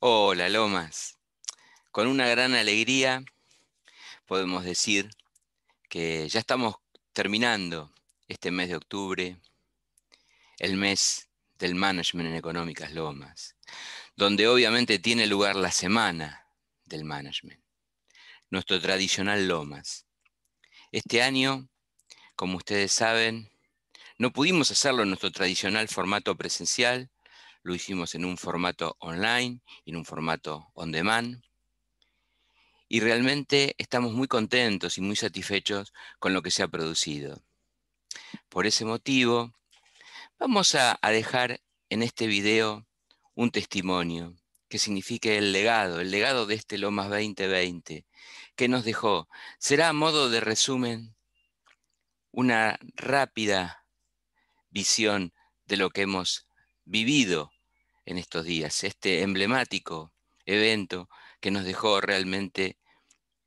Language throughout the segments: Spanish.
Hola Lomas, con una gran alegría podemos decir que ya estamos terminando este mes de octubre, el mes del Management en Económicas Lomas, donde obviamente tiene lugar la semana del Management, nuestro tradicional Lomas. Este año, como ustedes saben, no pudimos hacerlo en nuestro tradicional formato presencial, lo hicimos en un formato online, en un formato on demand. Y realmente estamos muy contentos y muy satisfechos con lo que se ha producido. Por ese motivo, vamos a, dejar en este video un testimonio que signifique el legado, el legado de este Lomas 2020, que nos dejó. Será a modo de resumen una rápida visión de lo que hemos vivido en estos días, este emblemático evento que nos dejó realmente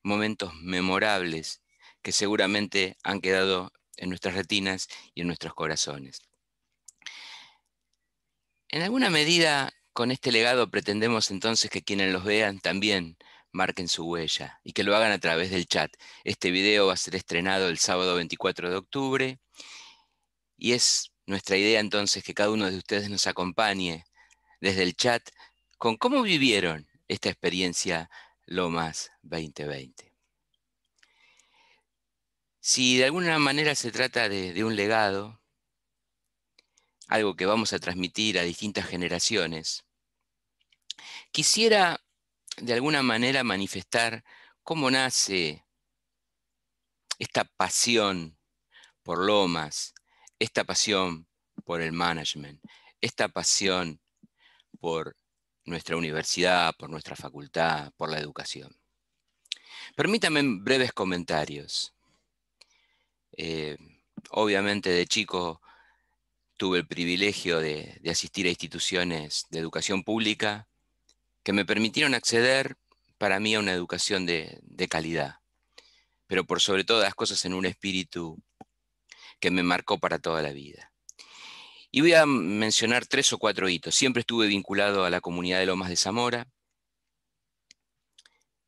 momentos memorables que seguramente han quedado en nuestras retinas y en nuestros corazones. En alguna medida, con este legado pretendemos entonces que quienes los vean también marquen su huella y que lo hagan a través del chat. Este video va a ser estrenado el sábado 24 de octubre y es nuestra idea entonces que cada uno de ustedes nos acompañe desde el chat con cómo vivieron esta experiencia Lomas 2020. Si de alguna manera se trata de, de un legado, algo que vamos a transmitir a distintas generaciones, quisiera de alguna manera manifestar cómo nace esta pasión por Lomas, esta pasión por el management, esta pasión por nuestra universidad, por nuestra facultad, por la educación. Permítanme breves comentarios. Eh, obviamente de chico tuve el privilegio de, asistir a instituciones de educación pública que me permitieron acceder para mí a una educación de, de, calidad, pero por sobre todas las cosas en un espíritu que me marcó para toda la vida. Y voy a mencionar tres o cuatro hitos. Siempre estuve vinculado a la comunidad de Lomas de Zamora.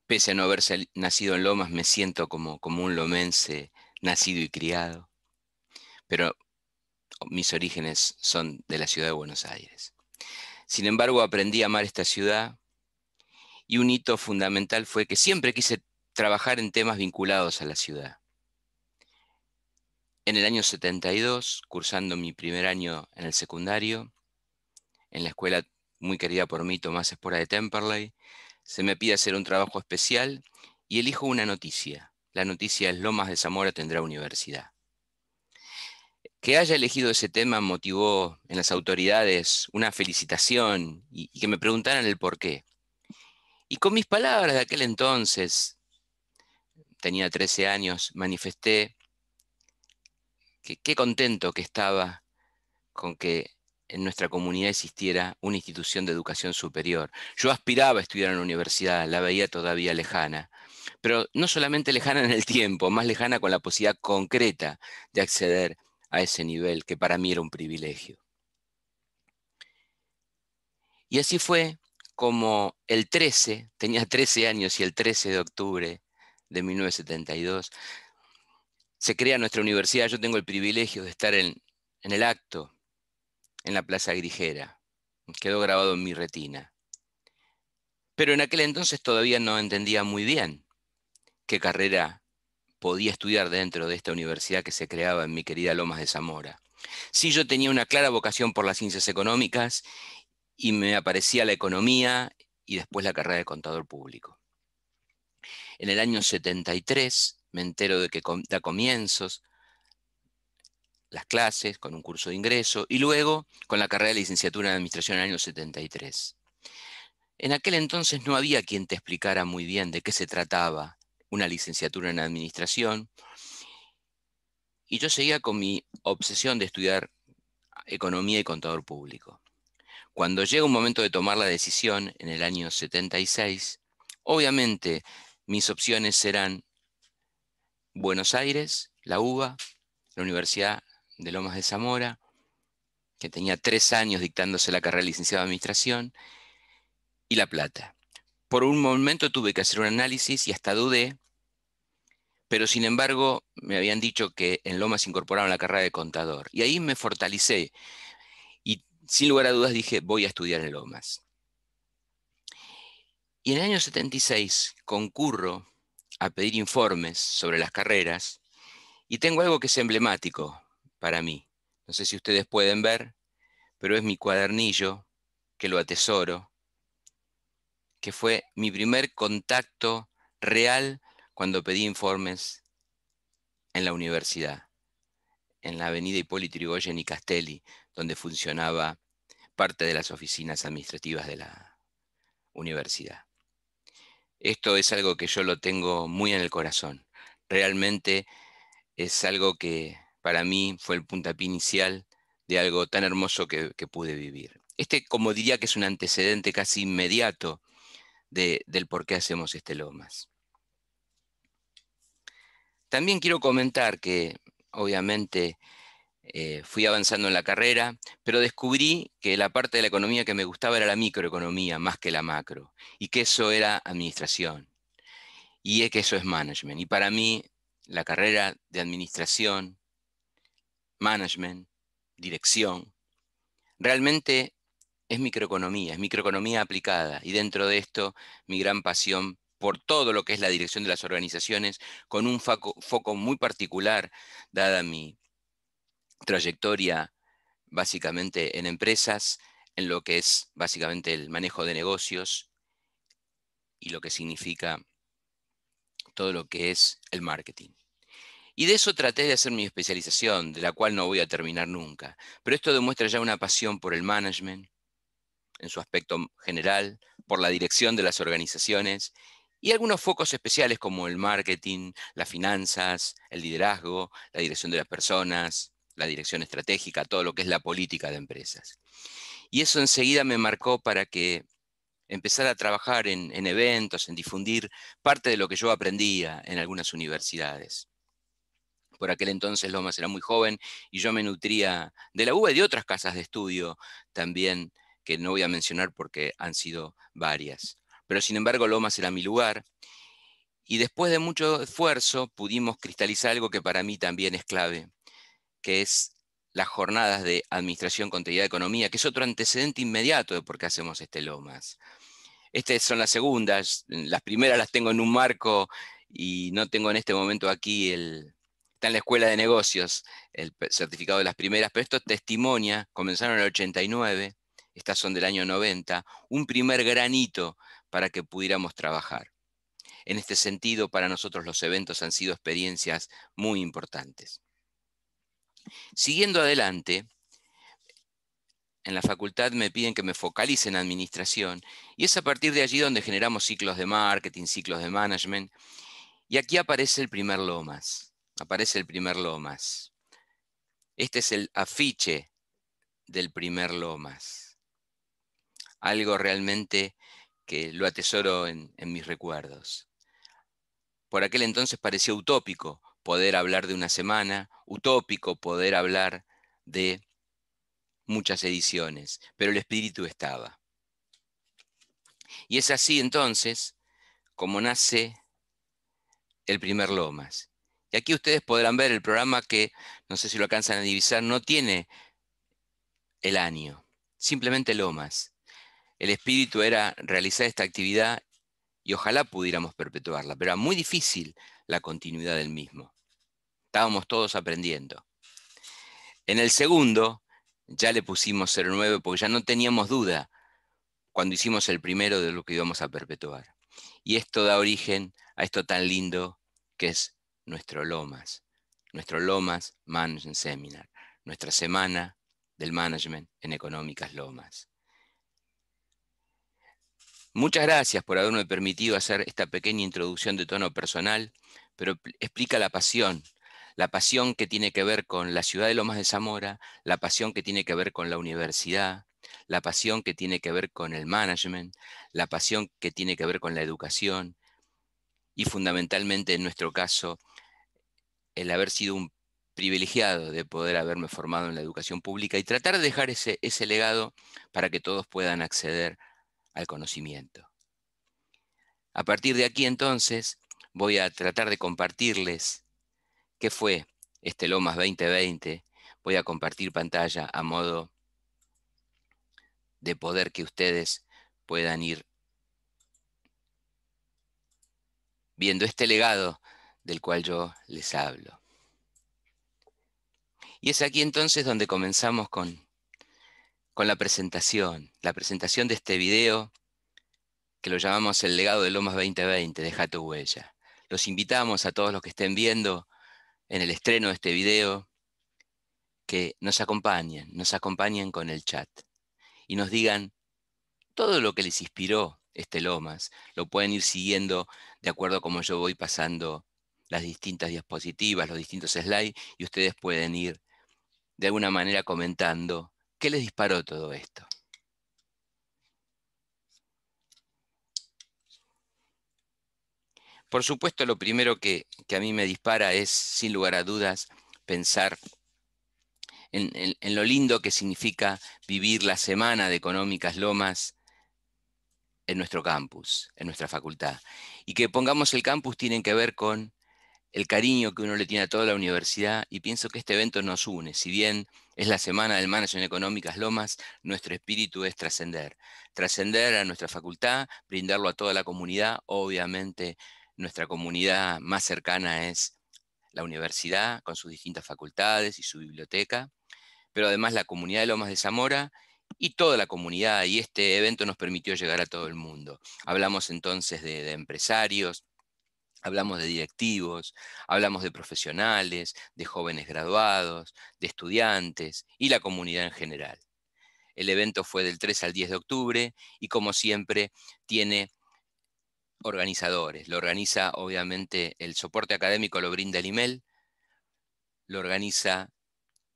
Pese a no haberse nacido en Lomas, me siento como, como un lomense nacido y criado. Pero mis orígenes son de la ciudad de Buenos Aires. Sin embargo, aprendí a amar esta ciudad y un hito fundamental fue que siempre quise trabajar en temas vinculados a la ciudad en el año 72, cursando mi primer año en el secundario, en la escuela muy querida por mí, Tomás Espora de Temperley, se me pide hacer un trabajo especial y elijo una noticia. La noticia es Lomas de Zamora tendrá universidad. Que haya elegido ese tema motivó en las autoridades una felicitación y, que me preguntaran el por qué. Y con mis palabras de aquel entonces, tenía 13 años, manifesté qué, contento que estaba con que en nuestra comunidad existiera una institución de educación superior. Yo aspiraba a estudiar en la universidad, la veía todavía lejana, pero no solamente lejana en el tiempo, más lejana con la posibilidad concreta de acceder a ese nivel, que para mí era un privilegio. Y así fue como el 13, tenía 13 años y el 13 de octubre de 1972, se crea nuestra universidad, yo tengo el privilegio de estar en, el acto, en la Plaza Grigera. Quedó grabado en mi retina. Pero en aquel entonces todavía no entendía muy bien qué carrera podía estudiar dentro de esta universidad que se creaba en mi querida Lomas de Zamora. Sí, yo tenía una clara vocación por las ciencias económicas y me aparecía la economía y después la carrera de contador público. En el año 73 me entero de que da comienzos las clases con un curso de ingreso y luego con la carrera de licenciatura en administración en el año 73. En aquel entonces no había quien te explicara muy bien de qué se trataba una licenciatura en administración y yo seguía con mi obsesión de estudiar economía y contador público. Cuando llega un momento de tomar la decisión en el año 76, obviamente mis opciones serán Buenos Aires, la UBA, la Universidad de Lomas de Zamora, que tenía tres años dictándose la carrera de licenciado en Administración, y La Plata. Por un momento tuve que hacer un análisis y hasta dudé, pero sin embargo me habían dicho que en Lomas incorporaron la carrera de contador. Y ahí me fortalecé. y sin lugar a dudas dije, voy a estudiar en Lomas. Y en el año 76 concurro a pedir informes sobre las carreras y tengo algo que es emblemático para mí. No sé si ustedes pueden ver, pero es mi cuadernillo que lo atesoro, que fue mi primer contacto real cuando pedí informes en la universidad, en la avenida Hipólito Yrigoyen y Castelli, donde funcionaba parte de las oficinas administrativas de la universidad. Esto es algo que yo lo tengo muy en el corazón. Realmente es algo que para mí fue el puntapié inicial de algo tan hermoso que, pude vivir. Este, como diría que es un antecedente casi inmediato del por qué hacemos este Lomas. También quiero comentar que, obviamente, eh, fui avanzando en la carrera, pero descubrí que la parte de la economía que me gustaba era la microeconomía más que la macro, y que eso era administración, y es que eso es management. Y para mí, la carrera de administración, management, dirección, realmente es microeconomía, es microeconomía aplicada, y dentro de esto mi gran pasión por todo lo que es la dirección de las organizaciones, con un foco, foco muy particular, dada mi trayectoria básicamente en empresas, en lo que es básicamente el manejo de negocios y lo que significa todo lo que es el marketing. Y de eso traté de hacer mi especialización, de la cual no voy a terminar nunca. Pero esto demuestra ya una pasión por el management, en su aspecto general, por la dirección de las organizaciones y algunos focos especiales como el marketing, las finanzas, el liderazgo, la dirección de las personas, la dirección estratégica, todo lo que es la política de empresas. Y eso enseguida me marcó para que empezara a trabajar en, eventos, en difundir parte de lo que yo aprendía en algunas universidades. Por aquel entonces Lomas era muy joven y yo me nutría de la UBA y de otras casas de estudio también, que no voy a mencionar porque han sido varias. Pero sin embargo Lomas era mi lugar y después de mucho esfuerzo pudimos cristalizar algo que para mí también es clave, que es las jornadas de Administración, Contabilidad y Economía, que es otro antecedente inmediato de por qué hacemos este LOMAS. Estas son las segundas, las primeras las tengo en un marco y no tengo en este momento aquí el... Está en la escuela de negocios el certificado de las primeras, pero esto testimonia, comenzaron en el 89, estas son del año 90, un primer granito para que pudiéramos trabajar. En este sentido, para nosotros los eventos han sido experiencias muy importantes. Siguiendo adelante, en la facultad me piden que me focalice en administración y es a partir de allí donde generamos ciclos de marketing, ciclos de management. Y aquí aparece el primer Lomas, aparece el primer Lomas. Este es el afiche del primer Lomas. Algo realmente que lo atesoro en, mis recuerdos. Por aquel entonces parecía utópico poder hablar de una semana, utópico poder hablar de muchas ediciones, pero el espíritu estaba. Y es así entonces como nace el primer Lomas. Y aquí ustedes podrán ver el programa que, no sé si lo alcanzan a divisar, no tiene el año, simplemente Lomas. El espíritu era realizar esta actividad y ojalá pudiéramos perpetuarla, pero era muy difícil la continuidad del mismo estábamos todos aprendiendo. En el segundo, ya le pusimos 09 porque ya no teníamos duda cuando hicimos el primero de lo que íbamos a perpetuar. Y esto da origen a esto tan lindo que es nuestro Lomas, nuestro Lomas Management Seminar, nuestra semana del management en Económicas Lomas. Muchas gracias por haberme permitido hacer esta pequeña introducción de tono personal, pero explica la pasión la pasión que tiene que ver con la ciudad de Lomas de Zamora, la pasión que tiene que ver con la universidad, la pasión que tiene que ver con el management, la pasión que tiene que ver con la educación y fundamentalmente en nuestro caso el haber sido un privilegiado de poder haberme formado en la educación pública y tratar de dejar ese, ese legado para que todos puedan acceder al conocimiento. A partir de aquí entonces voy a tratar de compartirles ¿Qué fue este Lomas 2020? Voy a compartir pantalla a modo de poder que ustedes puedan ir viendo este legado del cual yo les hablo. Y es aquí entonces donde comenzamos con, con la presentación, la presentación de este video que lo llamamos el legado de Lomas 2020, deja tu huella. Los invitamos a todos los que estén viendo en el estreno de este video, que nos acompañen, nos acompañen con el chat y nos digan todo lo que les inspiró este Lomas. Lo pueden ir siguiendo de acuerdo a como yo voy pasando las distintas diapositivas, los distintos slides, y ustedes pueden ir de alguna manera comentando qué les disparó todo esto. Por supuesto, lo primero que, a mí me dispara es, sin lugar a dudas, pensar en, lo lindo que significa vivir la semana de Económicas Lomas en nuestro campus, en nuestra facultad. Y que pongamos el campus tiene que ver con el cariño que uno le tiene a toda la universidad y pienso que este evento nos une. Si bien es la semana del Management Económicas Lomas, nuestro espíritu es trascender. Trascender a nuestra facultad, brindarlo a toda la comunidad, obviamente nuestra comunidad más cercana es la universidad, con sus distintas facultades y su biblioteca, pero además la comunidad de Lomas de Zamora y toda la comunidad, y este evento nos permitió llegar a todo el mundo. Hablamos entonces de, empresarios, hablamos de directivos, hablamos de profesionales, de jóvenes graduados, de estudiantes y la comunidad en general. El evento fue del 3 al 10 de octubre y como siempre tiene organizadores. Lo organiza, obviamente, el soporte académico lo brinda el IMEL, lo organiza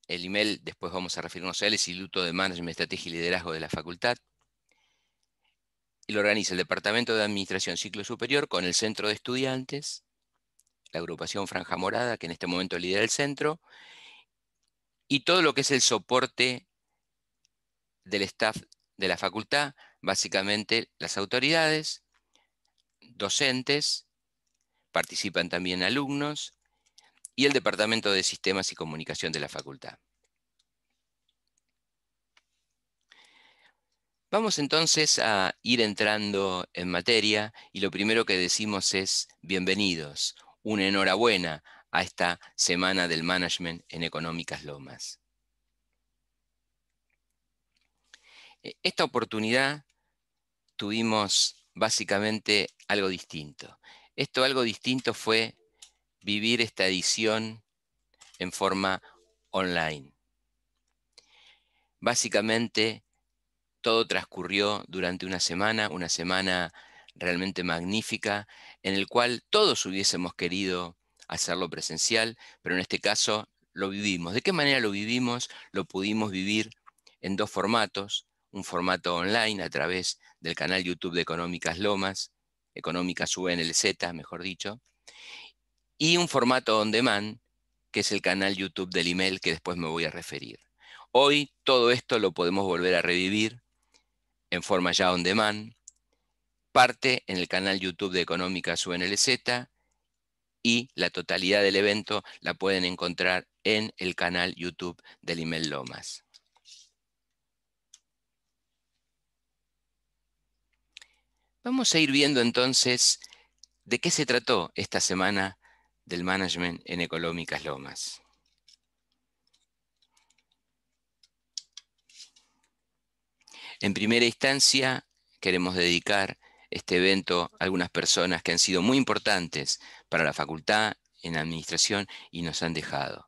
el IMEL, después vamos a referirnos a él, el Instituto de Management, Estrategia y Liderazgo de la Facultad. Y lo organiza el Departamento de Administración Ciclo Superior con el Centro de Estudiantes, la agrupación Franja Morada, que en este momento lidera el centro, y todo lo que es el soporte del staff de la facultad, básicamente las autoridades, docentes, participan también alumnos y el Departamento de Sistemas y Comunicación de la Facultad. Vamos entonces a ir entrando en materia y lo primero que decimos es bienvenidos, una enhorabuena a esta semana del management en Económicas Lomas. E, esta oportunidad tuvimos básicamente algo distinto. Esto algo distinto fue vivir esta edición en forma online. Básicamente todo transcurrió durante una semana, una semana realmente magnífica, en el cual todos hubiésemos querido hacerlo presencial, pero en este caso lo vivimos. ¿De qué manera lo vivimos? Lo pudimos vivir en dos formatos un formato online a través del canal YouTube de Económicas Lomas, Económicas UNLZ, mejor dicho, y un formato on demand, que es el canal YouTube del email que después me voy a referir. Hoy todo esto lo podemos volver a revivir en forma ya on demand, parte en el canal YouTube de Económicas UNLZ y la totalidad del evento la pueden encontrar en el canal YouTube del email Lomas. Vamos a ir viendo entonces de qué se trató esta semana del management en Económicas Lomas. En primera instancia, queremos dedicar este evento a algunas personas que han sido muy importantes para la facultad en administración y nos han dejado.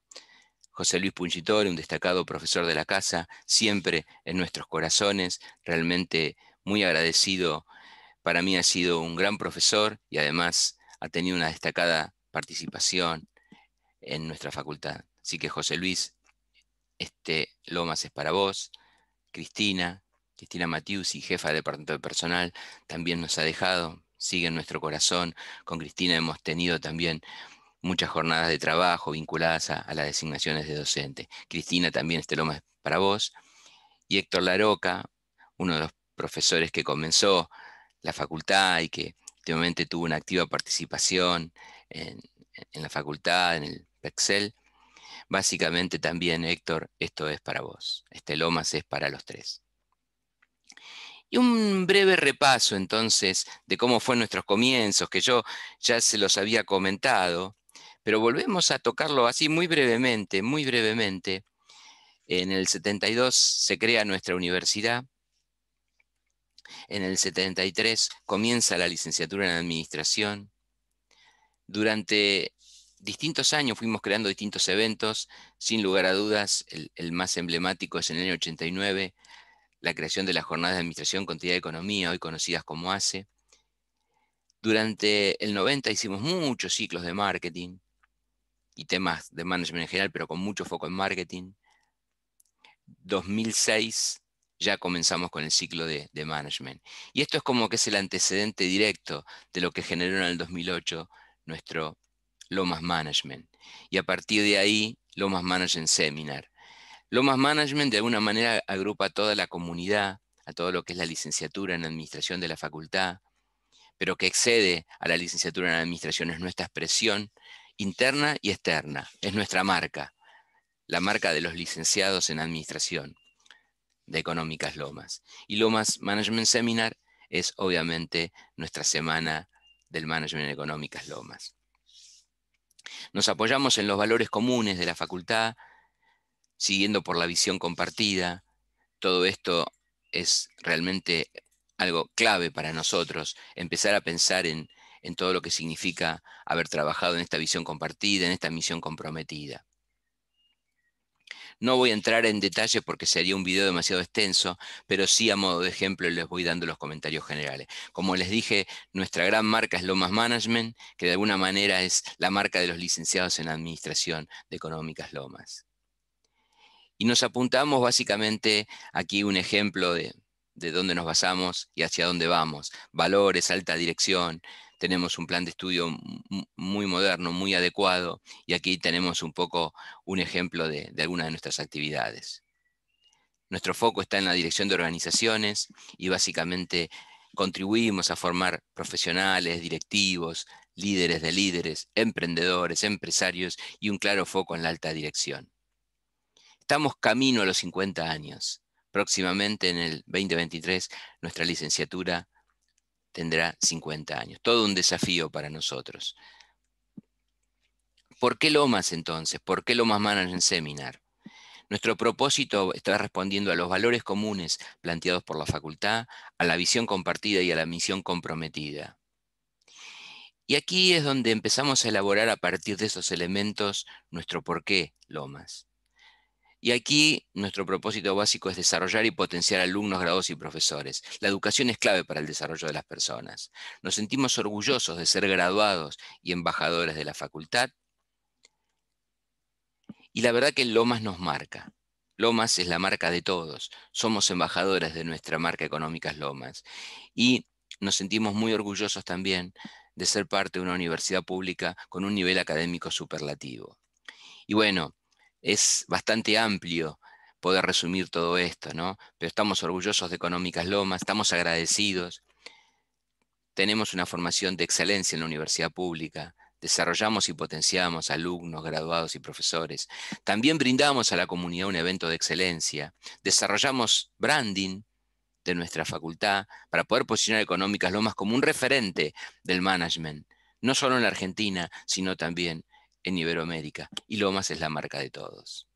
José Luis Punchitor, un destacado profesor de la casa, siempre en nuestros corazones, realmente muy agradecido para mí ha sido un gran profesor y además ha tenido una destacada participación en nuestra facultad. Así que José Luis, este Lomas es para vos. Cristina, Cristina y jefa de departamento de personal, también nos ha dejado, sigue en nuestro corazón. Con Cristina hemos tenido también muchas jornadas de trabajo vinculadas a, a las designaciones de docente. Cristina también, este Lomas es para vos. Y Héctor Laroca, uno de los profesores que comenzó la facultad y que últimamente tuvo una activa participación e-, en, la facultad, en el Excel. Básicamente también, Héctor, esto es para vos. Este Lomas es para los tres. Y un breve repaso entonces de cómo fueron nuestros comienzos, que yo ya se los había comentado, pero volvemos a tocarlo así muy brevemente, muy brevemente. En el 72 se crea nuestra universidad, en el 73 comienza la licenciatura en administración. Durante distintos años fuimos creando distintos eventos. Sin lugar a dudas, el, más emblemático es en el año 89, la creación de las jornadas de administración, contabilidad de economía, hoy conocidas como ACE. Durante el 90 hicimos muchos ciclos de marketing y temas de management en general, pero con mucho foco en marketing. 2006 ya comenzamos con el ciclo de, management. Y esto es como que es el antecedente directo de lo que generó en el 2008 nuestro Lomas Management. Y a partir de ahí, Lomas Management Seminar. Lomas Management de alguna manera agrupa a toda la comunidad, a todo lo que es la licenciatura en administración de la facultad, pero que excede a la licenciatura en administración, es nuestra expresión interna y externa, es nuestra marca, la marca de los licenciados en administración de Económicas Lomas. Y Lomas Management Seminar es obviamente nuestra semana del Management Económicas Lomas. Nos apoyamos en los valores comunes de la facultad, siguiendo por la visión compartida. Todo esto es realmente algo clave para nosotros, empezar a pensar en todo lo que significa haber trabajado en esta visión compartida, en esta misión comprometida. No voy a entrar en detalle porque sería un video demasiado extenso, pero sí a modo de ejemplo les voy dando los comentarios generales. Como les dije, nuestra gran marca es Lomas Management, que de alguna manera es la marca de los licenciados en Administración de Económicas Lomas. Y nos apuntamos básicamente aquí un ejemplo de, de dónde nos basamos y hacia dónde vamos. Valores, alta dirección, tenemos un plan de estudio muy moderno, muy adecuado, y aquí tenemos un poco un ejemplo de, algunas de nuestras actividades. Nuestro foco está en la dirección de organizaciones y básicamente contribuimos a formar profesionales, directivos, líderes de líderes, emprendedores, empresarios y un claro foco en la alta dirección. Estamos camino a los 50 años. Próximamente en el 2023 nuestra licenciatura tendrá 50 años. Todo un desafío para nosotros. ¿Por qué Lomas entonces? ¿Por qué Lomas Management Seminar? Nuestro propósito está respondiendo a los valores comunes planteados por la facultad, a la visión compartida y a la misión comprometida. Y aquí es donde empezamos a elaborar a partir de esos elementos nuestro por qué Lomas. Y aquí nuestro propósito básico es desarrollar y potenciar alumnos, grados y profesores. La educación es clave para el desarrollo de las personas. Nos sentimos orgullosos de ser graduados y embajadores de la facultad. Y la verdad que Lomas nos marca. Lomas es la marca de todos. Somos embajadores de nuestra marca económica Lomas. Y nos sentimos muy orgullosos también de ser parte de una universidad pública con un nivel académico superlativo. Y bueno, es bastante amplio poder resumir todo esto, ¿no? Pero estamos orgullosos de Económicas Lomas, estamos agradecidos, tenemos una formación de excelencia en la universidad pública, desarrollamos y potenciamos alumnos, graduados y profesores. También brindamos a la comunidad un evento de excelencia, desarrollamos branding de nuestra facultad para poder posicionar Económicas Lomas como un referente del management, no solo en la Argentina, sino también en Iberoamérica y Lomas es la marca de todos.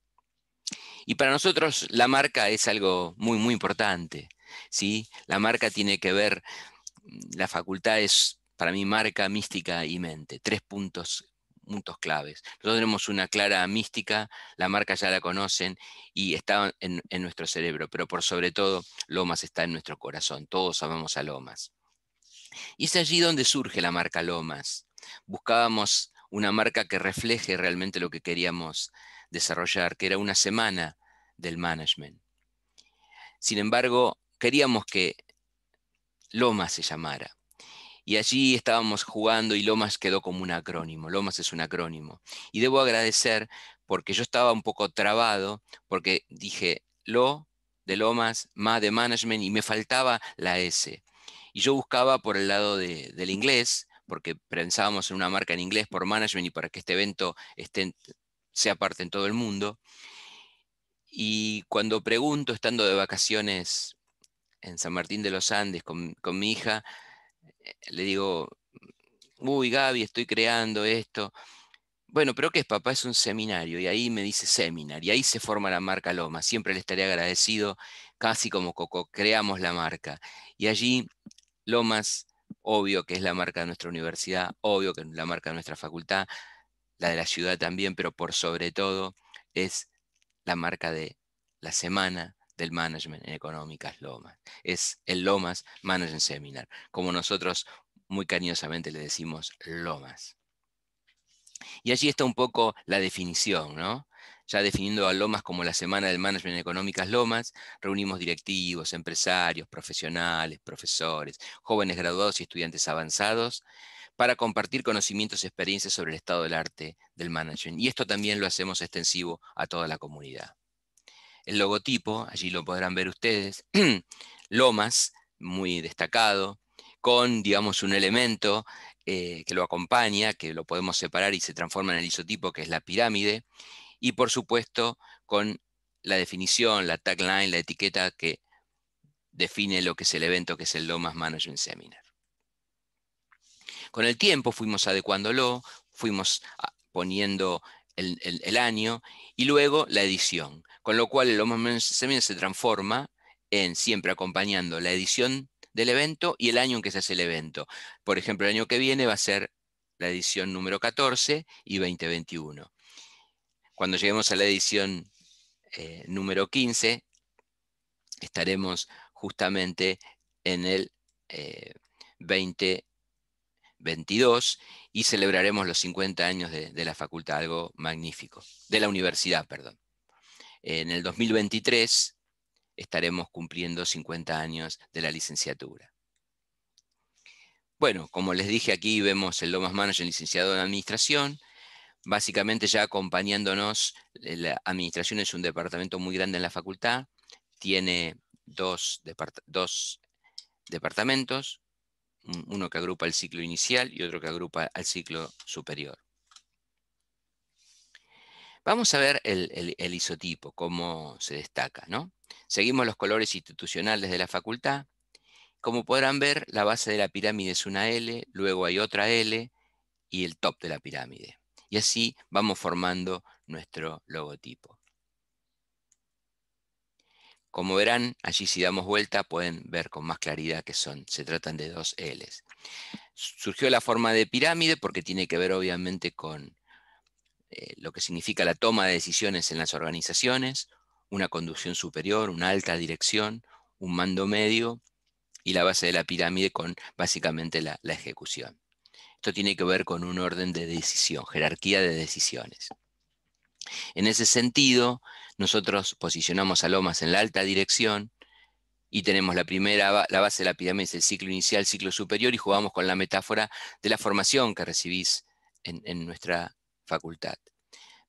Y para nosotros la marca es algo muy, muy importante. ¿sí? La marca tiene que ver, la facultad es para mí marca, mística y mente, tres puntos, puntos claves. Nosotros tenemos una clara mística, la marca ya la conocen y está en, en nuestro cerebro, pero por sobre todo Lomas está en nuestro corazón, todos amamos a Lomas. Y es allí donde surge la marca Lomas. Buscábamos una marca que refleje realmente lo que queríamos desarrollar, que era una semana del management. Sin embargo, queríamos que Lomas se llamara. Y allí estábamos jugando y Lomas quedó como un acrónimo. Lomas es un acrónimo. Y debo agradecer porque yo estaba un poco trabado, porque dije lo de Lomas, ma de management y me faltaba la S. Y yo buscaba por el lado del inglés porque pensábamos en una marca en inglés por management y para que este evento esté, sea parte en todo el mundo. Y cuando pregunto, estando de vacaciones en San Martín de los Andes con, mi hija, eh, le digo, uy Gaby, estoy creando esto. Bueno, pero ¿qué es, papá? Es un seminario y ahí me dice seminar y ahí se forma la marca Lomas. Siempre le estaré agradecido, casi como Coco, creamos la marca. Y allí Lomas obvio que es la marca de nuestra universidad, obvio que es la marca de nuestra facultad, la de la ciudad también, pero por sobre todo es la marca de la semana del management en económicas Lomas. Es el Lomas Management Seminar, como nosotros muy cariñosamente le decimos Lomas. Y allí está un poco la definición, ¿no? ya definiendo a Lomas como la Semana del Management Económicas Lomas, reunimos directivos, empresarios, profesionales, profesores, jóvenes graduados y estudiantes avanzados para compartir conocimientos y experiencias sobre el estado del arte del management. Y esto también lo hacemos extensivo a toda la comunidad. El logotipo, allí lo podrán ver ustedes, Lomas, muy destacado, con, digamos, un elemento eh, que lo acompaña, que lo podemos separar y se transforma en el isotipo, que es la pirámide, y por supuesto con la definición, la tagline, la etiqueta que define lo que es el evento, que es el Lomas Management Seminar. Con el tiempo fuimos adecuándolo, fuimos ah, poniendo el, año y luego la edición, con lo cual el Lomas Management Seminar se transforma en siempre acompañando la edición del evento y el año en que se hace el evento. Por ejemplo, el año que viene va a ser la edición número 14 y 2021. Cuando lleguemos a la edición eh, número 15, estaremos justamente en el 2022 eh, y celebraremos los 50 años de, de, la facultad, algo magnífico, de la universidad, perdón. En el 2023 estaremos cumpliendo 50 años de la licenciatura. Bueno, como les dije aquí, vemos el Lomas Manager licenciado en Administración, básicamente ya acompañándonos, eh, la administración es un departamento muy grande en la facultad, tiene dos, departamentos, uno que agrupa el ciclo inicial y otro que agrupa al ciclo superior. Vamos a ver el, el, isotipo, cómo se destaca. ¿no? Seguimos los colores institucionales de la facultad. Como podrán ver, la base de la pirámide es una L, luego hay otra L y el top de la pirámide y así vamos formando nuestro logotipo. Como verán, allí si damos vuelta pueden ver con más claridad que son, se tratan de dos L's. Surgió la forma de pirámide porque tiene que ver obviamente con eh, lo que significa la toma de decisiones en las organizaciones, una conducción superior, una alta dirección, un mando medio y la base de la pirámide con básicamente la ejecución. Esto tiene que ver con un orden de decisión, jerarquía de decisiones. En ese sentido, nosotros posicionamos a Lomas en la alta dirección y tenemos la primera, la base de la pirámide el ciclo inicial, ciclo superior, y jugamos con la metáfora de la formación que recibís en nuestra facultad.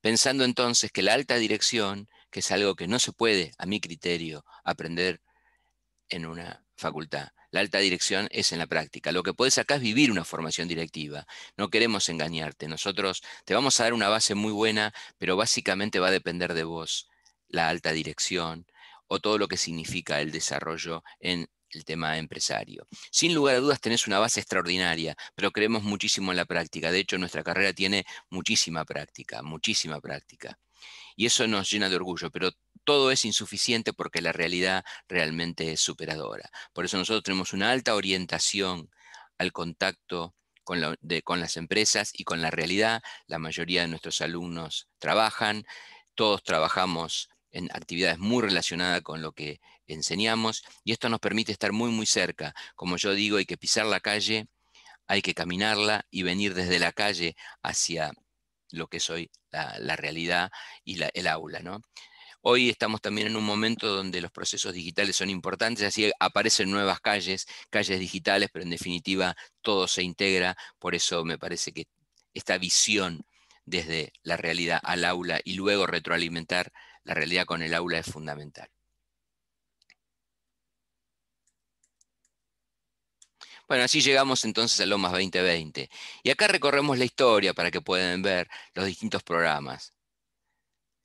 Pensando entonces que la alta dirección, que es algo que no se puede, a mi criterio, aprender en una facultad, la alta dirección es en la práctica. Lo que puedes acá es vivir una formación directiva. No queremos engañarte. Nosotros te vamos a dar una base muy buena, pero básicamente va a depender de vos la alta dirección o todo lo que significa el desarrollo en el tema empresario. Sin lugar a dudas tenés una base extraordinaria, pero creemos muchísimo en la práctica. De hecho, nuestra carrera tiene muchísima práctica, muchísima práctica. Y eso nos llena de orgullo, pero todo es insuficiente porque la realidad realmente es superadora. Por eso nosotros tenemos una alta orientación al contacto con, las empresas y con la realidad. La mayoría de nuestros alumnos trabajan, todos trabajamos en actividades muy relacionadas con lo que enseñamos y esto nos permite estar muy muy cerca. Como yo digo, hay que pisar la calle, hay que caminarla y venir desde la calle hacia lo que soy la, la realidad y el aula. ¿no? Hoy estamos también en un momento donde los procesos digitales son importantes, así aparecen nuevas calles, calles digitales, pero en definitiva todo se integra, por eso me parece que esta visión desde la realidad al aula y luego retroalimentar la realidad con el aula es fundamental. Bueno, así llegamos entonces a Lomas 2020. Y acá recorremos la historia para que puedan ver los distintos programas.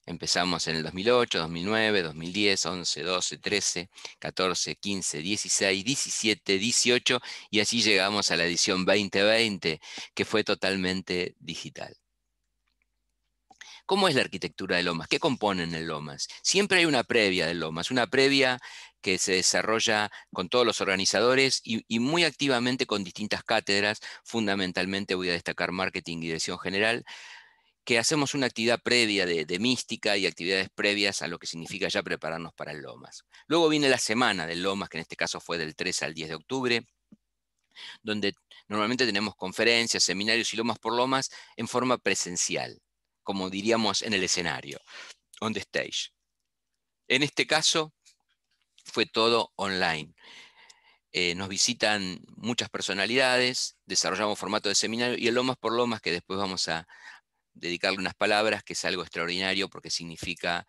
Empezamos en el 2008, 2009, 2010, 11, 12, 13, 14, 15, 16, 17, 18 y así llegamos a la edición 2020 que fue totalmente digital. ¿Cómo es la arquitectura de Lomas? ¿Qué componen el Lomas? Siempre hay una previa de Lomas, una previa que se desarrolla con todos los organizadores y, y, muy activamente con distintas cátedras. Fundamentalmente voy a destacar marketing y dirección general, que hacemos una actividad previa de, mística y actividades previas a lo que significa ya prepararnos para el Lomas. Luego viene la semana del Lomas, que en este caso fue del 3 al 10 de octubre, donde normalmente tenemos conferencias, seminarios y Lomas por Lomas en forma presencial, como diríamos en el escenario, on the stage. En este caso fue todo online. Eh, nos visitan muchas personalidades, desarrollamos formato de seminario y el Lomas por Lomas, que después vamos a, dedicarle unas palabras, que es algo extraordinario porque significa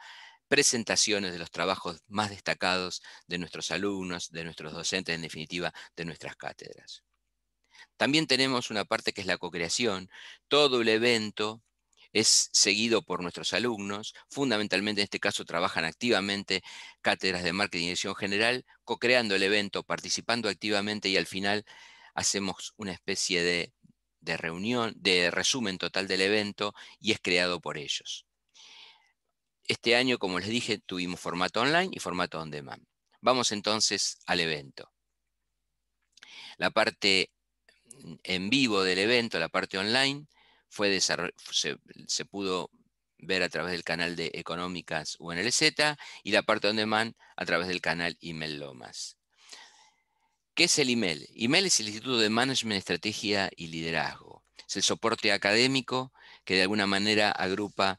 presentaciones de los trabajos más destacados de nuestros alumnos, de nuestros docentes, en definitiva, de nuestras cátedras. También tenemos una parte que es la cocreación. Todo el evento es seguido por nuestros alumnos. Fundamentalmente, en este caso, trabajan activamente cátedras de marketing y dirección general, co-creando el evento, participando activamente y al final hacemos una especie de de reunión, de resumen total del evento y es creado por ellos. Este año, como les dije, tuvimos formato online y formato on demand. Vamos entonces al evento. La parte en vivo del evento, la parte online, fue se, pudo ver a través del canal de Económicas UNLZ y la parte on demand a través del canal Email Lomas. ¿Qué es el IMEL? IMEL es el Instituto de Management, Estrategia y Liderazgo. Es el soporte académico que de alguna manera agrupa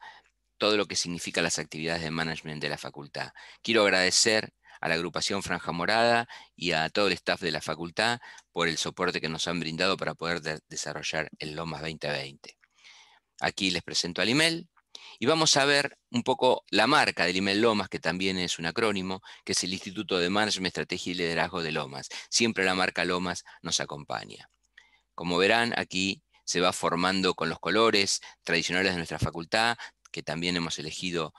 todo lo que significa las actividades de management de la facultad. Quiero agradecer a la agrupación Franja Morada y a todo el staff de la facultad por el soporte que nos han brindado para poder desarrollar el LOMAS 2020. Aquí les presento al IMEL. Y vamos a ver un poco la marca del IMEL Lomas, que también es un acrónimo, que es el Instituto de Management, Estrategia y Liderazgo de Lomas. Siempre la marca Lomas nos acompaña. Como verán, aquí se va formando con los colores tradicionales de nuestra facultad, que también hemos elegido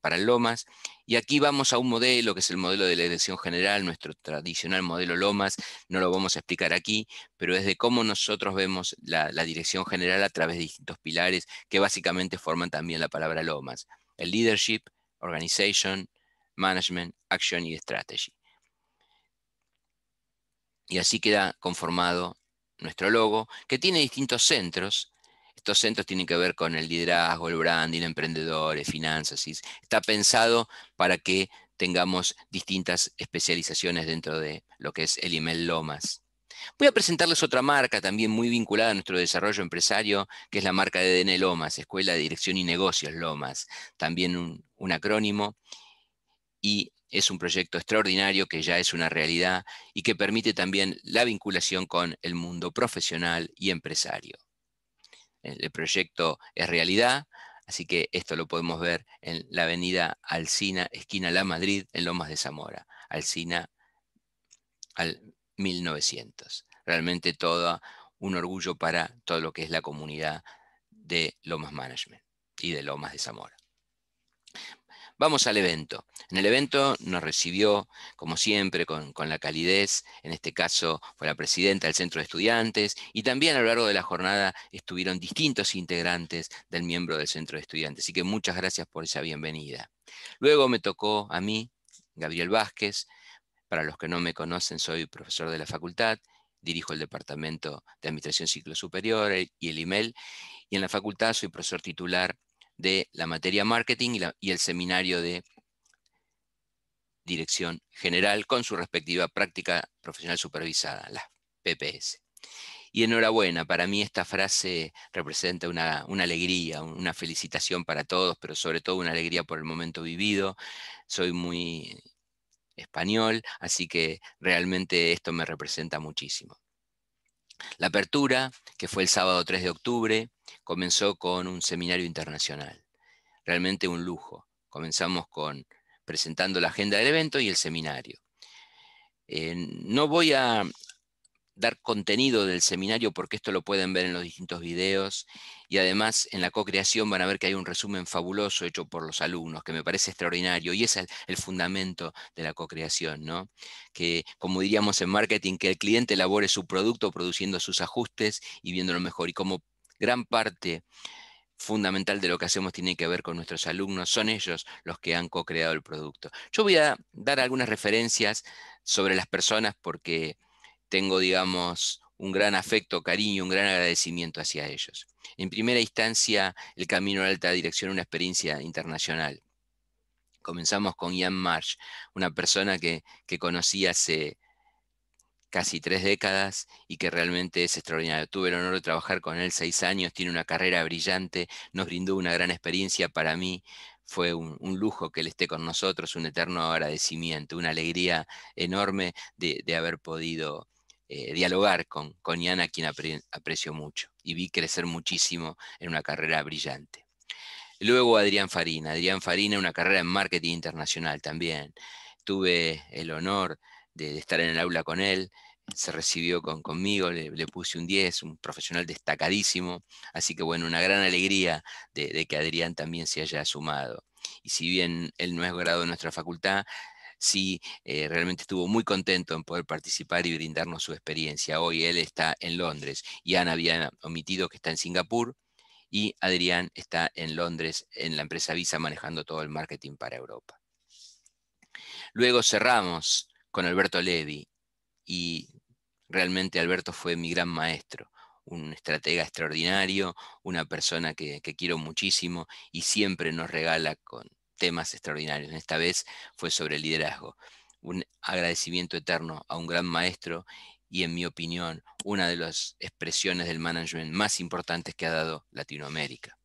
para, el Lomas. Y aquí vamos a un modelo, que es el modelo de la dirección general, nuestro tradicional modelo Lomas, no lo vamos a explicar aquí, pero es de cómo nosotros vemos la, la dirección general a través de distintos pilares que básicamente forman también la palabra Lomas. El leadership, organization, management, action y strategy. Y así queda conformado nuestro logo, que tiene distintos centros, centros tienen que ver con el liderazgo, el branding, emprendedores, finanzas. Está pensado para que tengamos distintas especializaciones dentro de lo que es el email Lomas. Voy a presentarles otra marca también muy vinculada a nuestro desarrollo empresario, que es la marca de DN Lomas, Escuela de Dirección y Negocios Lomas, también un acrónimo, y es un proyecto extraordinario que ya es una realidad y que permite también la vinculación con el mundo profesional y empresario el proyecto es realidad, así que esto lo podemos ver en la avenida Alcina, esquina La Madrid, en Lomas de Zamora, Alcina al 1900. Realmente todo un orgullo para todo lo que es la comunidad de Lomas Management y de Lomas de Zamora. Vamos al evento. En el evento nos recibió, como siempre, con, la calidez, en este caso fue la presidenta del Centro de Estudiantes, y también a lo largo de la jornada estuvieron distintos integrantes del miembro del Centro de Estudiantes. Así que muchas gracias por esa bienvenida. Luego me tocó a mí, Gabriel Vázquez. Para los que no me conocen, soy profesor de la facultad, dirijo el Departamento de Administración Ciclo Superior y el IMEL, y en la facultad soy profesor titular de la materia marketing y, el seminario de dirección general con su respectiva práctica profesional supervisada, la PPS. Y enhorabuena, para mí esta frase representa una, alegría, una felicitación para todos, pero sobre todo una alegría por el momento vivido. Soy muy español, así que realmente esto me representa muchísimo. La apertura, que fue el sábado 3 de octubre, comenzó con un seminario internacional. Realmente un lujo. Comenzamos con presentando la agenda del evento y el seminario. Eh, no voy a dar contenido del seminario porque esto lo pueden ver en los distintos videos y además en la co-creación van a ver que hay un resumen fabuloso hecho por los alumnos, que me parece extraordinario, y es el, fundamento de la co-creación, ¿no? que como diríamos en marketing, que el cliente elabore su producto produciendo sus ajustes y viéndolo mejor, y como gran parte fundamental de lo que hacemos tiene que ver con nuestros alumnos, son ellos los que han co-creado el producto. Yo voy a dar algunas referencias sobre las personas porque tengo, digamos, un gran afecto, cariño, un gran agradecimiento hacia ellos. En primera instancia, el camino a la alta dirección, una experiencia internacional. Comenzamos con Ian Marsh, una persona que, conocí hace casi tres décadas y que realmente es extraordinario. Tuve el honor de trabajar con él seis años, tiene una carrera brillante, nos brindó una gran experiencia para mí. Fue un, lujo que él esté con nosotros, un eterno agradecimiento, una alegría enorme de, de haber podido eh, dialogar con, Iana, quien aprecio mucho y vi crecer muchísimo en una carrera brillante. Luego Adrián Farina, Adrián Farina, una carrera en marketing internacional también. Tuve el honor de, estar en el aula con él, se recibió con, conmigo, le, puse un 10, un profesional destacadísimo, así que bueno, una gran alegría de, que Adrián también se haya sumado. Y si bien él no es grado de nuestra facultad, sí eh, realmente estuvo muy contento en poder participar y brindarnos su experiencia. Hoy él está en Londres, y Ana había omitido que está en Singapur y Adrián está en Londres en la empresa Visa manejando todo el marketing para Europa. Luego cerramos con Alberto Levi y realmente Alberto fue mi gran maestro un estratega extraordinario, una persona que, quiero muchísimo y siempre nos regala con, temas extraordinarios. Esta vez fue sobre el liderazgo. Un agradecimiento eterno a un gran maestro y, en mi opinión, una de las expresiones del management más importantes que ha dado Latinoamérica,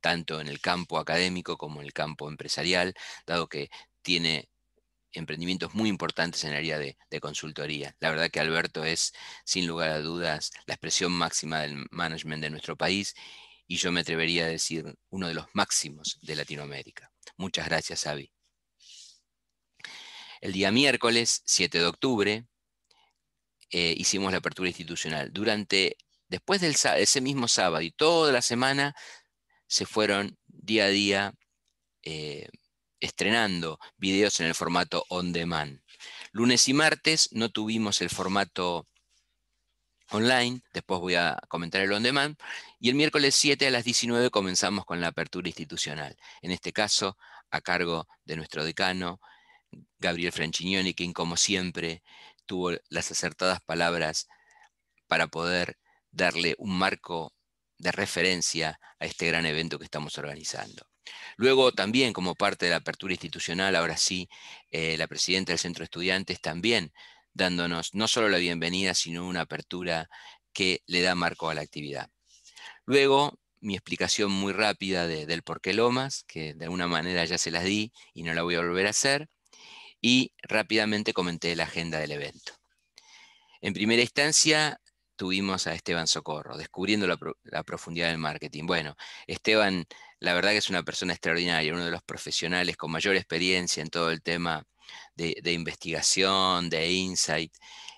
tanto en el campo académico como en el campo empresarial, dado que tiene emprendimientos muy importantes en el área de, de, consultoría. La verdad que Alberto es, sin lugar a dudas, la expresión máxima del management de nuestro país y yo me atrevería a decir uno de los máximos de Latinoamérica. Muchas gracias, Avi. El día miércoles 7 de octubre eh, hicimos la apertura institucional. Durante, después de ese mismo sábado y toda la semana se fueron día a día eh, estrenando videos en el formato on demand. Lunes y martes no tuvimos el formato online, después voy a comentar el on demand, y el miércoles 7 a las 19 comenzamos con la apertura institucional, en este caso a cargo de nuestro decano, Gabriel Franchignoni, quien como siempre tuvo las acertadas palabras para poder darle un marco de referencia a este gran evento que estamos organizando. Luego también como parte de la apertura institucional, ahora sí, eh, la presidenta del Centro de Estudiantes también dándonos no solo la bienvenida, sino una apertura que le da marco a la actividad. Luego, mi explicación muy rápida del por qué Lomas, que de alguna manera ya se las di y no la voy a volver a hacer, y rápidamente comenté la agenda del evento. En primera instancia, tuvimos a Esteban Socorro, descubriendo la, profundidad del marketing. Bueno, Esteban, la verdad que es una persona extraordinaria, uno de los profesionales con mayor experiencia en todo el tema de investigación, de insight,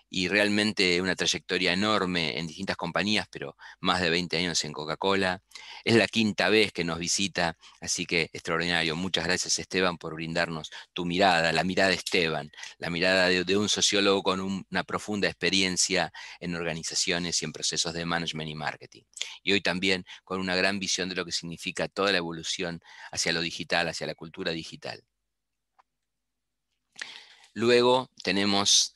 y realmente una trayectoria enorme en distintas compañías, pero más de 20 años en Coca-Cola. Es la quinta vez que nos visita, así que extraordinario. Muchas gracias Esteban por brindarnos tu mirada, la mirada de Esteban, la mirada de, un sociólogo con una profunda experiencia en organizaciones y en procesos de management y marketing. Y hoy también con una gran visión de lo que significa toda la evolución hacia lo digital, hacia la cultura digital. Luego tenemos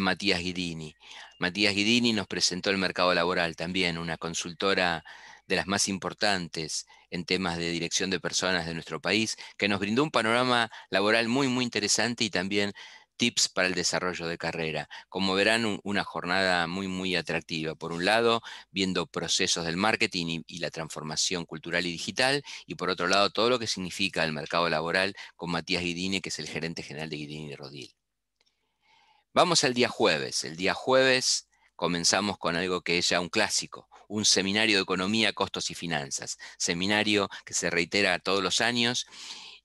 Matías Guidini. Matías Guidini nos presentó el mercado laboral también, una consultora de las más importantes en temas de dirección de personas de nuestro país, que nos brindó un panorama laboral muy, muy interesante y también tips para el desarrollo de carrera. Como verán, una jornada muy, muy atractiva. Por un lado, viendo procesos del marketing y, y, la transformación cultural y digital, y por otro lado, todo lo que significa el mercado laboral con Matías Guidini, que es el gerente general de Guidini Rodil. Vamos al día jueves. El día jueves comenzamos con algo que es ya un clásico, un seminario de economía, costos y finanzas. Seminario que se reitera todos los años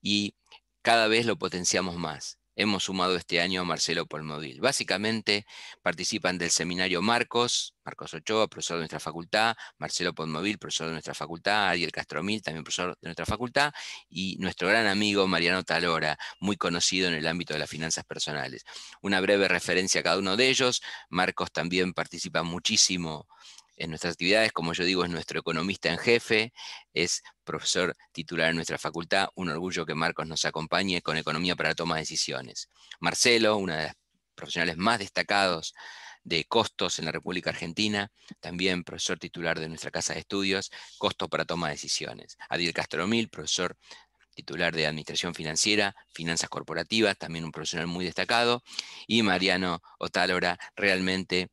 y cada vez lo potenciamos más hemos sumado este año a Marcelo Polmovil. Básicamente participan del seminario Marcos, Marcos Ochoa, profesor de nuestra facultad, Marcelo Polmóvil, profesor de nuestra facultad, Ariel Castromil, también profesor de nuestra facultad, y nuestro gran amigo Mariano Talora, muy conocido en el ámbito de las finanzas personales. Una breve referencia a cada uno de ellos. Marcos también participa muchísimo en nuestras actividades, como yo digo, es nuestro economista en jefe, es profesor titular en nuestra facultad, un orgullo que Marcos nos acompañe con economía para la toma de decisiones. Marcelo, uno de los profesionales más destacados de costos en la República Argentina, también profesor titular de nuestra Casa de Estudios, Costos para Toma de Decisiones. Adil Castromil, profesor titular de Administración Financiera, Finanzas Corporativas, también un profesional muy destacado, y Mariano Otálora, realmente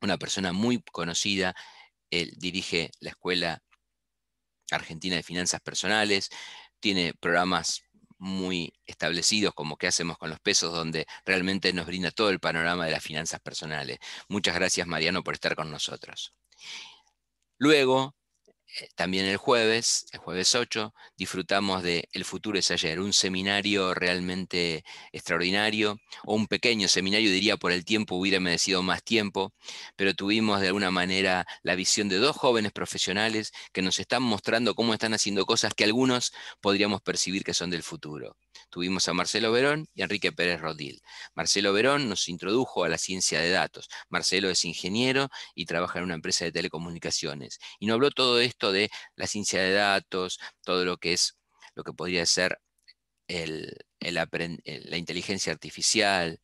una persona muy conocida, él dirige la Escuela Argentina de Finanzas Personales, tiene programas muy establecidos, como qué hacemos con los pesos, donde realmente nos brinda todo el panorama de las finanzas personales. Muchas gracias, Mariano, por estar con nosotros. Luego, eh, también el jueves, el jueves 8, disfrutamos de El futuro es ayer, un seminario realmente extraordinario, o un pequeño seminario, diría por el tiempo, hubiera merecido más tiempo, pero tuvimos de alguna manera la visión de dos jóvenes profesionales que nos están mostrando cómo están haciendo cosas que algunos podríamos percibir que son del futuro. Tuvimos a Marcelo Verón y Enrique Pérez Rodil. Marcelo Verón nos introdujo a la ciencia de datos. Marcelo es ingeniero y trabaja en una empresa de telecomunicaciones. Y nos habló todo esto de la ciencia de datos, todo lo que es lo que podría ser el, la inteligencia artificial,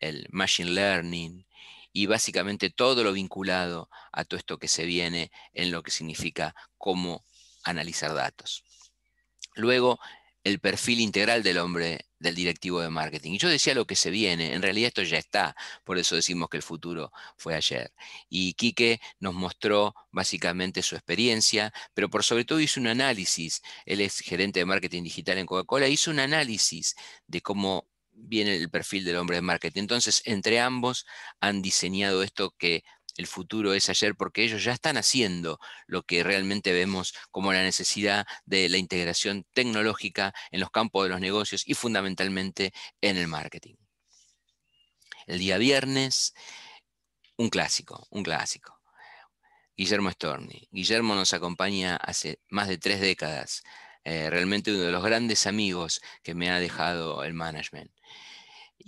el machine learning y básicamente todo lo vinculado a todo esto que se viene en lo que significa cómo analizar datos. Luego, el perfil integral del hombre, del directivo de marketing. Y yo decía lo que se viene, en realidad esto ya está, por eso decimos que el futuro fue ayer. Y Quique nos mostró básicamente su experiencia, pero por sobre todo hizo un análisis, él es gerente de marketing digital en Coca-Cola, hizo un análisis de cómo viene el perfil del hombre de marketing. Entonces, entre ambos han diseñado esto que el futuro es ayer, porque ellos ya están haciendo lo que realmente vemos como la necesidad de la integración tecnológica en los campos de los negocios y fundamentalmente en el marketing. El día viernes, un clásico, un clásico. Guillermo Storni. Guillermo nos acompaña hace más de tres décadas. Eh, realmente uno de los grandes amigos que me ha dejado el management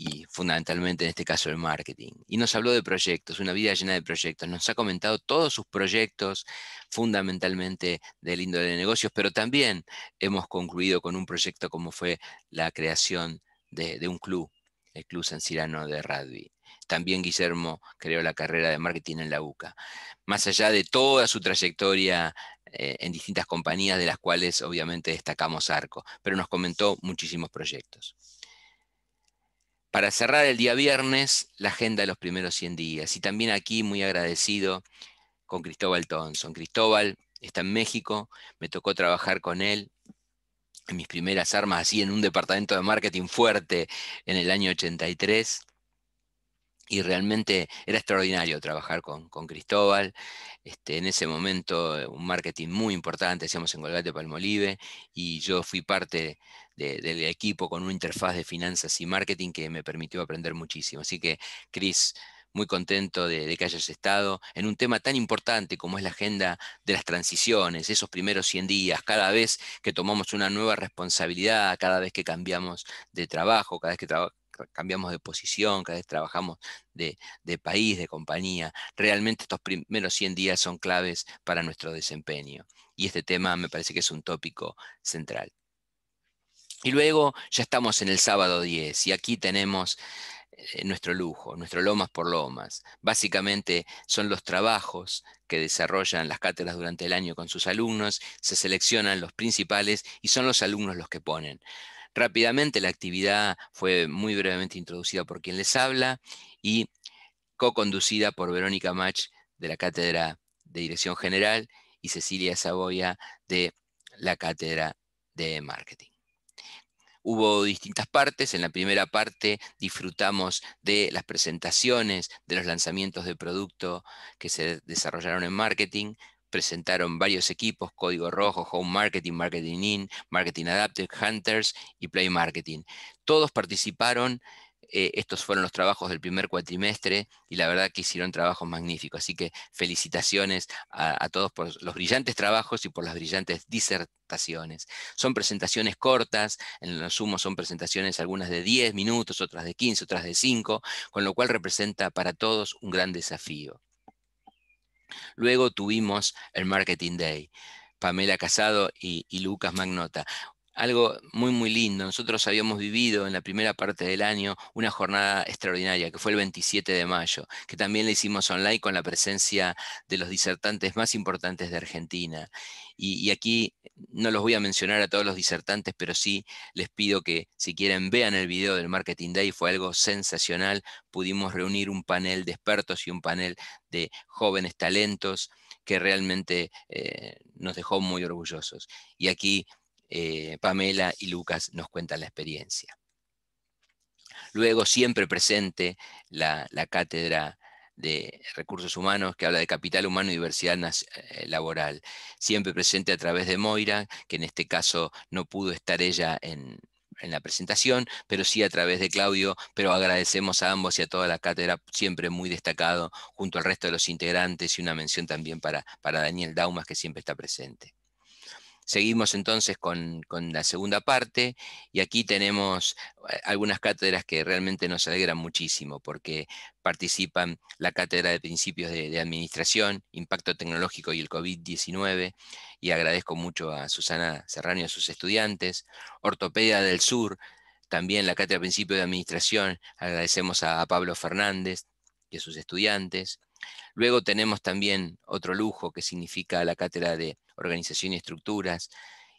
y fundamentalmente en este caso el marketing. Y nos habló de proyectos, una vida llena de proyectos. Nos ha comentado todos sus proyectos, fundamentalmente del índole de negocios, pero también hemos concluido con un proyecto como fue la creación de, un club, el Club San Cirano de Rugby. También Guillermo creó la carrera de marketing en la UCA. Más allá de toda su trayectoria eh, en distintas compañías, de las cuales obviamente destacamos Arco, pero nos comentó muchísimos proyectos para cerrar el día viernes, la agenda de los primeros 100 días. Y también aquí muy agradecido con Cristóbal Thompson. Cristóbal está en México, me tocó trabajar con él en mis primeras armas, así en un departamento de marketing fuerte en el año 83 y realmente era extraordinario trabajar con, Cristóbal. Este, en ese momento, eh, un marketing muy importante, hacíamos en Colgate Palmolive, y yo fui parte del equipo con una interfaz de finanzas y marketing que me permitió aprender muchísimo. Así que, Cris, muy contento de, que hayas estado en un tema tan importante como es la agenda de las transiciones, esos primeros 100 días, cada vez que tomamos una nueva responsabilidad, cada vez que cambiamos de trabajo, cada vez que trabajamos, cambiamos de posición, cada vez trabajamos de, país, de compañía. Realmente estos primeros 100 días son claves para nuestro desempeño. Y este tema me parece que es un tópico central. Y luego ya estamos en el sábado 10 y aquí tenemos eh, nuestro lujo, nuestro lomas por lomas. Básicamente son los trabajos que desarrollan las cátedras durante el año con sus alumnos, se seleccionan los principales y son los alumnos los que ponen. Rápidamente la actividad fue muy brevemente introducida por quien les habla y co-conducida por Verónica Mach de la Cátedra de Dirección General y Cecilia Saboya de la Cátedra de Marketing. Hubo distintas partes. En la primera parte disfrutamos de las presentaciones, de los lanzamientos de producto que se desarrollaron en marketing presentaron varios equipos, Código Rojo, Home Marketing, Marketing In, Marketing Adaptive, Hunters y Play Marketing. Todos participaron, eh, estos fueron los trabajos del primer cuatrimestre y la verdad que hicieron trabajos magníficos. Así que felicitaciones a, a todos por los brillantes trabajos y por las brillantes disertaciones. Son presentaciones cortas, en lo sumo son presentaciones algunas de 10 minutos, otras de 15, otras de 5, con lo cual representa para todos un gran desafío. Luego tuvimos el Marketing Day. Pamela Casado y, Lucas Magnota algo muy, muy lindo. Nosotros habíamos vivido en la primera parte del año una jornada extraordinaria, que fue el 27 de mayo, que también la hicimos online con la presencia de los disertantes más importantes de Argentina. Y, aquí no los voy a mencionar a todos los disertantes, pero sí les pido que si quieren vean el video del Marketing Day, fue algo sensacional. Pudimos reunir un panel de expertos y un panel de jóvenes talentos que realmente eh, nos dejó muy orgullosos. Y aquí eh, Pamela y Lucas nos cuentan la experiencia. Luego, siempre presente, la, cátedra de recursos humanos que habla de capital humano y diversidad eh, laboral. Siempre presente a través de Moira, que en este caso no pudo estar ella en, la presentación, pero sí a través de Claudio, pero agradecemos a ambos y a toda la cátedra, siempre muy destacado, junto al resto de los integrantes, y una mención también para, para Daniel Daumas, que siempre está presente. Seguimos entonces con, la segunda parte y aquí tenemos eh, algunas cátedras que realmente nos alegran muchísimo porque participan la Cátedra de Principios de, Administración, Impacto Tecnológico y el COVID-19 y agradezco mucho a Susana Serrano y a sus estudiantes, Ortopedia del Sur, también la Cátedra de Principios de Administración, agradecemos a, a Pablo Fernández y a sus estudiantes. Luego tenemos también otro lujo que significa la Cátedra de organización y estructuras,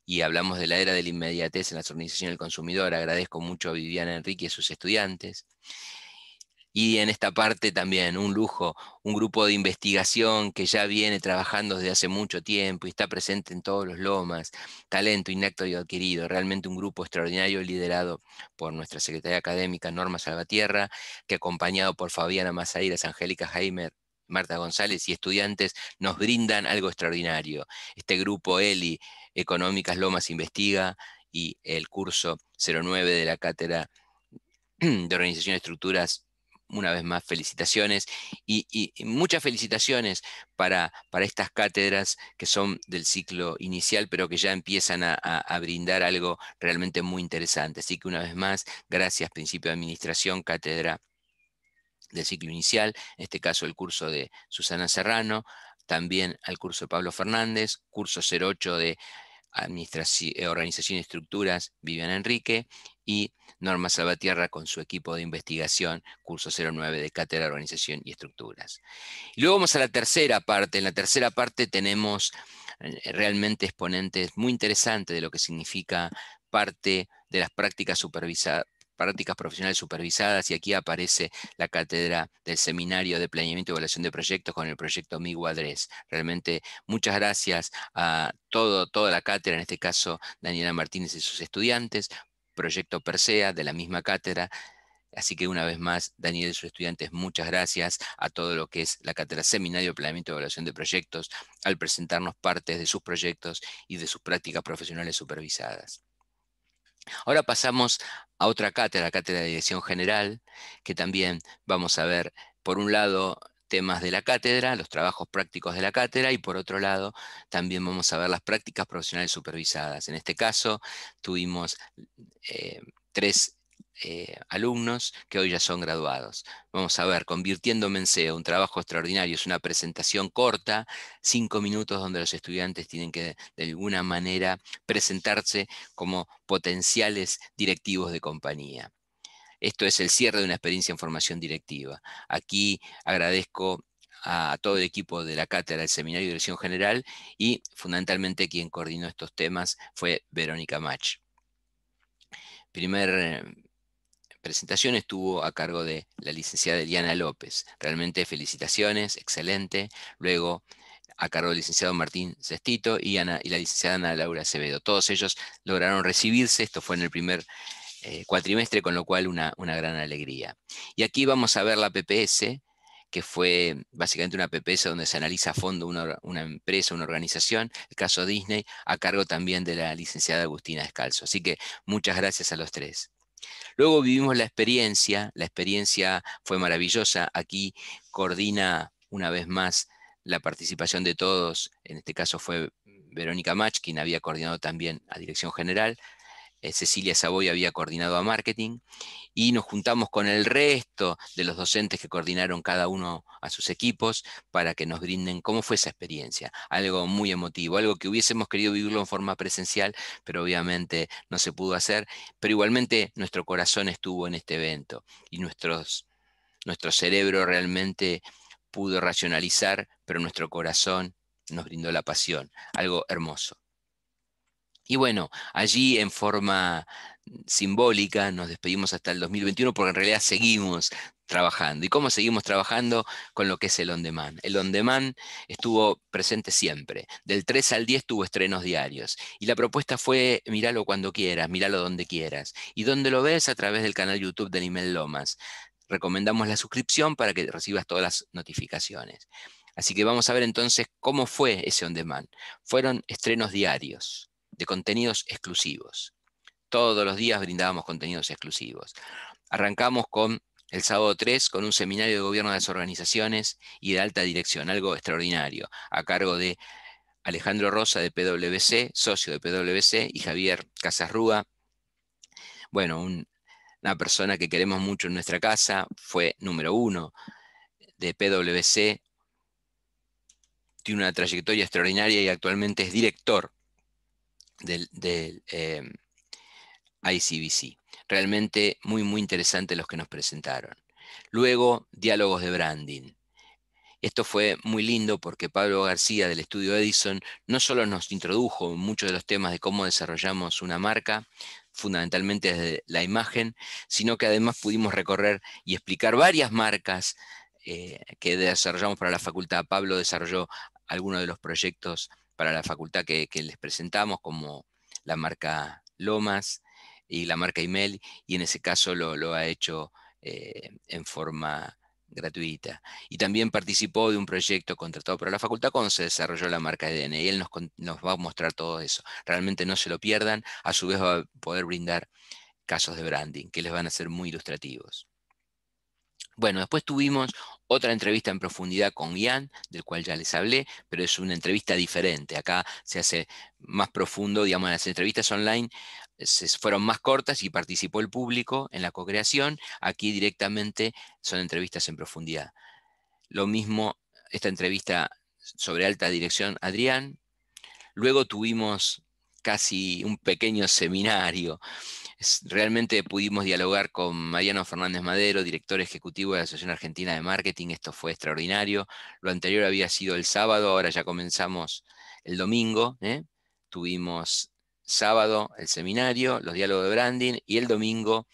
y hablamos de la era de la inmediatez en las organizaciones del consumidor. Agradezco mucho a Viviana Enrique y a sus estudiantes. Y en esta parte también un lujo, un grupo de investigación que ya viene trabajando desde hace mucho tiempo y está presente en todos los lomas, talento inacto y adquirido, realmente un grupo extraordinario liderado por nuestra secretaria académica Norma Salvatierra, que acompañado por Fabiana Mazairas, Angélica Heimer, Marta González y estudiantes nos brindan algo extraordinario. Este grupo ELI, Económicas Lomas Investiga, y el curso 09 de la Cátedra de Organización Estructuras, una vez más, felicitaciones y, muchas felicitaciones para, para, estas cátedras que son del ciclo inicial, pero que ya empiezan a, a brindar algo realmente muy interesante. Así que una vez más, gracias Principio de Administración, Cátedra del ciclo inicial, en este caso el curso de Susana Serrano, también al curso de Pablo Fernández, curso 08 de Administración, eh, Organización y Estructuras, Vivian Enrique, y Norma Salvatierra con su equipo de investigación, curso 09 de Cátedra Organización y Estructuras. Y luego vamos a la tercera parte. En la tercera parte tenemos eh, realmente exponentes muy interesantes de lo que significa parte de las prácticas supervisadas prácticas profesionales supervisadas y aquí aparece la cátedra del Seminario de Planeamiento y Evaluación de Proyectos con el proyecto MIGUADRES. Realmente muchas gracias a toda la cátedra, en este caso Daniela Martínez y sus estudiantes, proyecto Persea de la misma cátedra, Así que una vez más, Daniela y sus estudiantes, muchas gracias a todo lo que es la cátedra Seminario de Planeamiento y Evaluación de Proyectos al presentarnos partes de sus proyectos y de sus prácticas profesionales supervisadas. Ahora pasamos a otra cátedra, cátedra de Dirección General, que también vamos a ver, por un lado, temas de la cátedra, los trabajos prácticos de la cátedra, y por otro lado, también vamos a ver las prácticas profesionales supervisadas. En este caso, tuvimos eh, tres eh, alumnos que hoy ya son graduados. Vamos a ver, convirtiéndome en CEO, un trabajo extraordinario, es una presentación corta, cinco minutos donde los estudiantes tienen que de alguna manera presentarse como potenciales directivos de compañía. Esto es el cierre de una experiencia en formación directiva. Aquí agradezco a todo el equipo de la cátedra del Seminario de Dirección General y fundamentalmente quien coordinó estos temas fue Verónica Mach. Primer presentación estuvo a cargo de la licenciada Eliana López. Realmente felicitaciones, excelente. Luego a cargo del licenciado Martín Cestito y, y la licenciada Ana Laura Acevedo. Todos ellos lograron recibirse, esto fue en el primer eh, cuatrimestre, con lo cual una, gran alegría. Y aquí vamos a ver la PPS, que fue básicamente una PPS donde se analiza a fondo una, una empresa, una organización, el caso Disney, a cargo también de la licenciada Agustina Descalzo. Así que muchas gracias a los tres. Luego vivimos la experiencia, la experiencia fue maravillosa, aquí coordina una vez más la participación de todos, en este caso fue Verónica Mach, quien había coordinado también a Dirección General, eh, Cecilia Savoy había coordinado a marketing, y nos juntamos con el resto de los docentes que coordinaron cada uno a sus equipos para que nos brinden cómo fue esa experiencia. Algo muy emotivo, algo que hubiésemos querido vivirlo en forma presencial, pero obviamente no se pudo hacer, pero igualmente nuestro corazón estuvo en este evento y nuestro cerebro realmente pudo racionalizar, pero nuestro corazón nos brindó la pasión, algo hermoso. Y bueno, allí en forma simbólica nos despedimos hasta el 2021 porque en realidad seguimos trabajando. ¿Y cómo seguimos trabajando con lo que es el on demand? El on demand estuvo presente siempre. Del 3 al 10 tuvo estrenos diarios. Y la propuesta fue, míralo cuando quieras, míralo donde quieras. Y donde lo ves a través del canal YouTube de Nimel Lomas. Recomendamos la suscripción para que recibas todas las notificaciones. Así que vamos a ver entonces cómo fue ese on demand. Fueron estrenos diarios de contenidos exclusivos. Todos los días brindábamos contenidos exclusivos. Arrancamos con el sábado 3 con un seminario de gobierno de las organizaciones y de alta dirección, algo extraordinario, a cargo de Alejandro Rosa de PwC, socio de PwC, y Javier Casarrúa. Bueno, una persona que queremos mucho en nuestra casa, fue número uno de PwC, tiene una trayectoria extraordinaria y actualmente es director del, em, ICBC. Realmente muy, muy interesante los que nos presentaron. Luego, diálogos de branding. Esto fue muy lindo porque Pablo García del estudio Edison no solo nos introdujo muchos de los temas de cómo desarrollamos una marca, fundamentalmente desde la imagen, sino que además pudimos recorrer y explicar varias marcas eh, que desarrollamos para la facultad. Pablo desarrolló algunos de los proyectos para la facultad que, les presentamos, como la marca Lomas y la marca Imel, y en ese caso lo, ha hecho eh, en forma gratuita. Y también participó de un proyecto contratado por la facultad cuando se desarrolló la marca EDN. Y él nos, va a mostrar todo eso. Realmente no se lo pierdan. A su vez va a poder brindar casos de branding que les van a ser muy ilustrativos. Bueno, después tuvimos otra entrevista en profundidad con Ian, del cual ya les hablé, pero es una entrevista diferente. Acá se hace más profundo, digamos, las entrevistas online eh, se fueron más cortas y participó el público en la co-creación. Aquí directamente son entrevistas en profundidad. Lo mismo esta entrevista sobre alta dirección, Adrián. Luego tuvimos casi un pequeño seminario. realmente pudimos dialogar con Mariano Fernández Madero, director ejecutivo de la Asociación Argentina de Marketing. Esto fue extraordinario. Lo anterior había sido el sábado, ahora ya comenzamos el domingo. ¿eh? Tuvimos sábado el seminario, los diálogos de branding y el domingo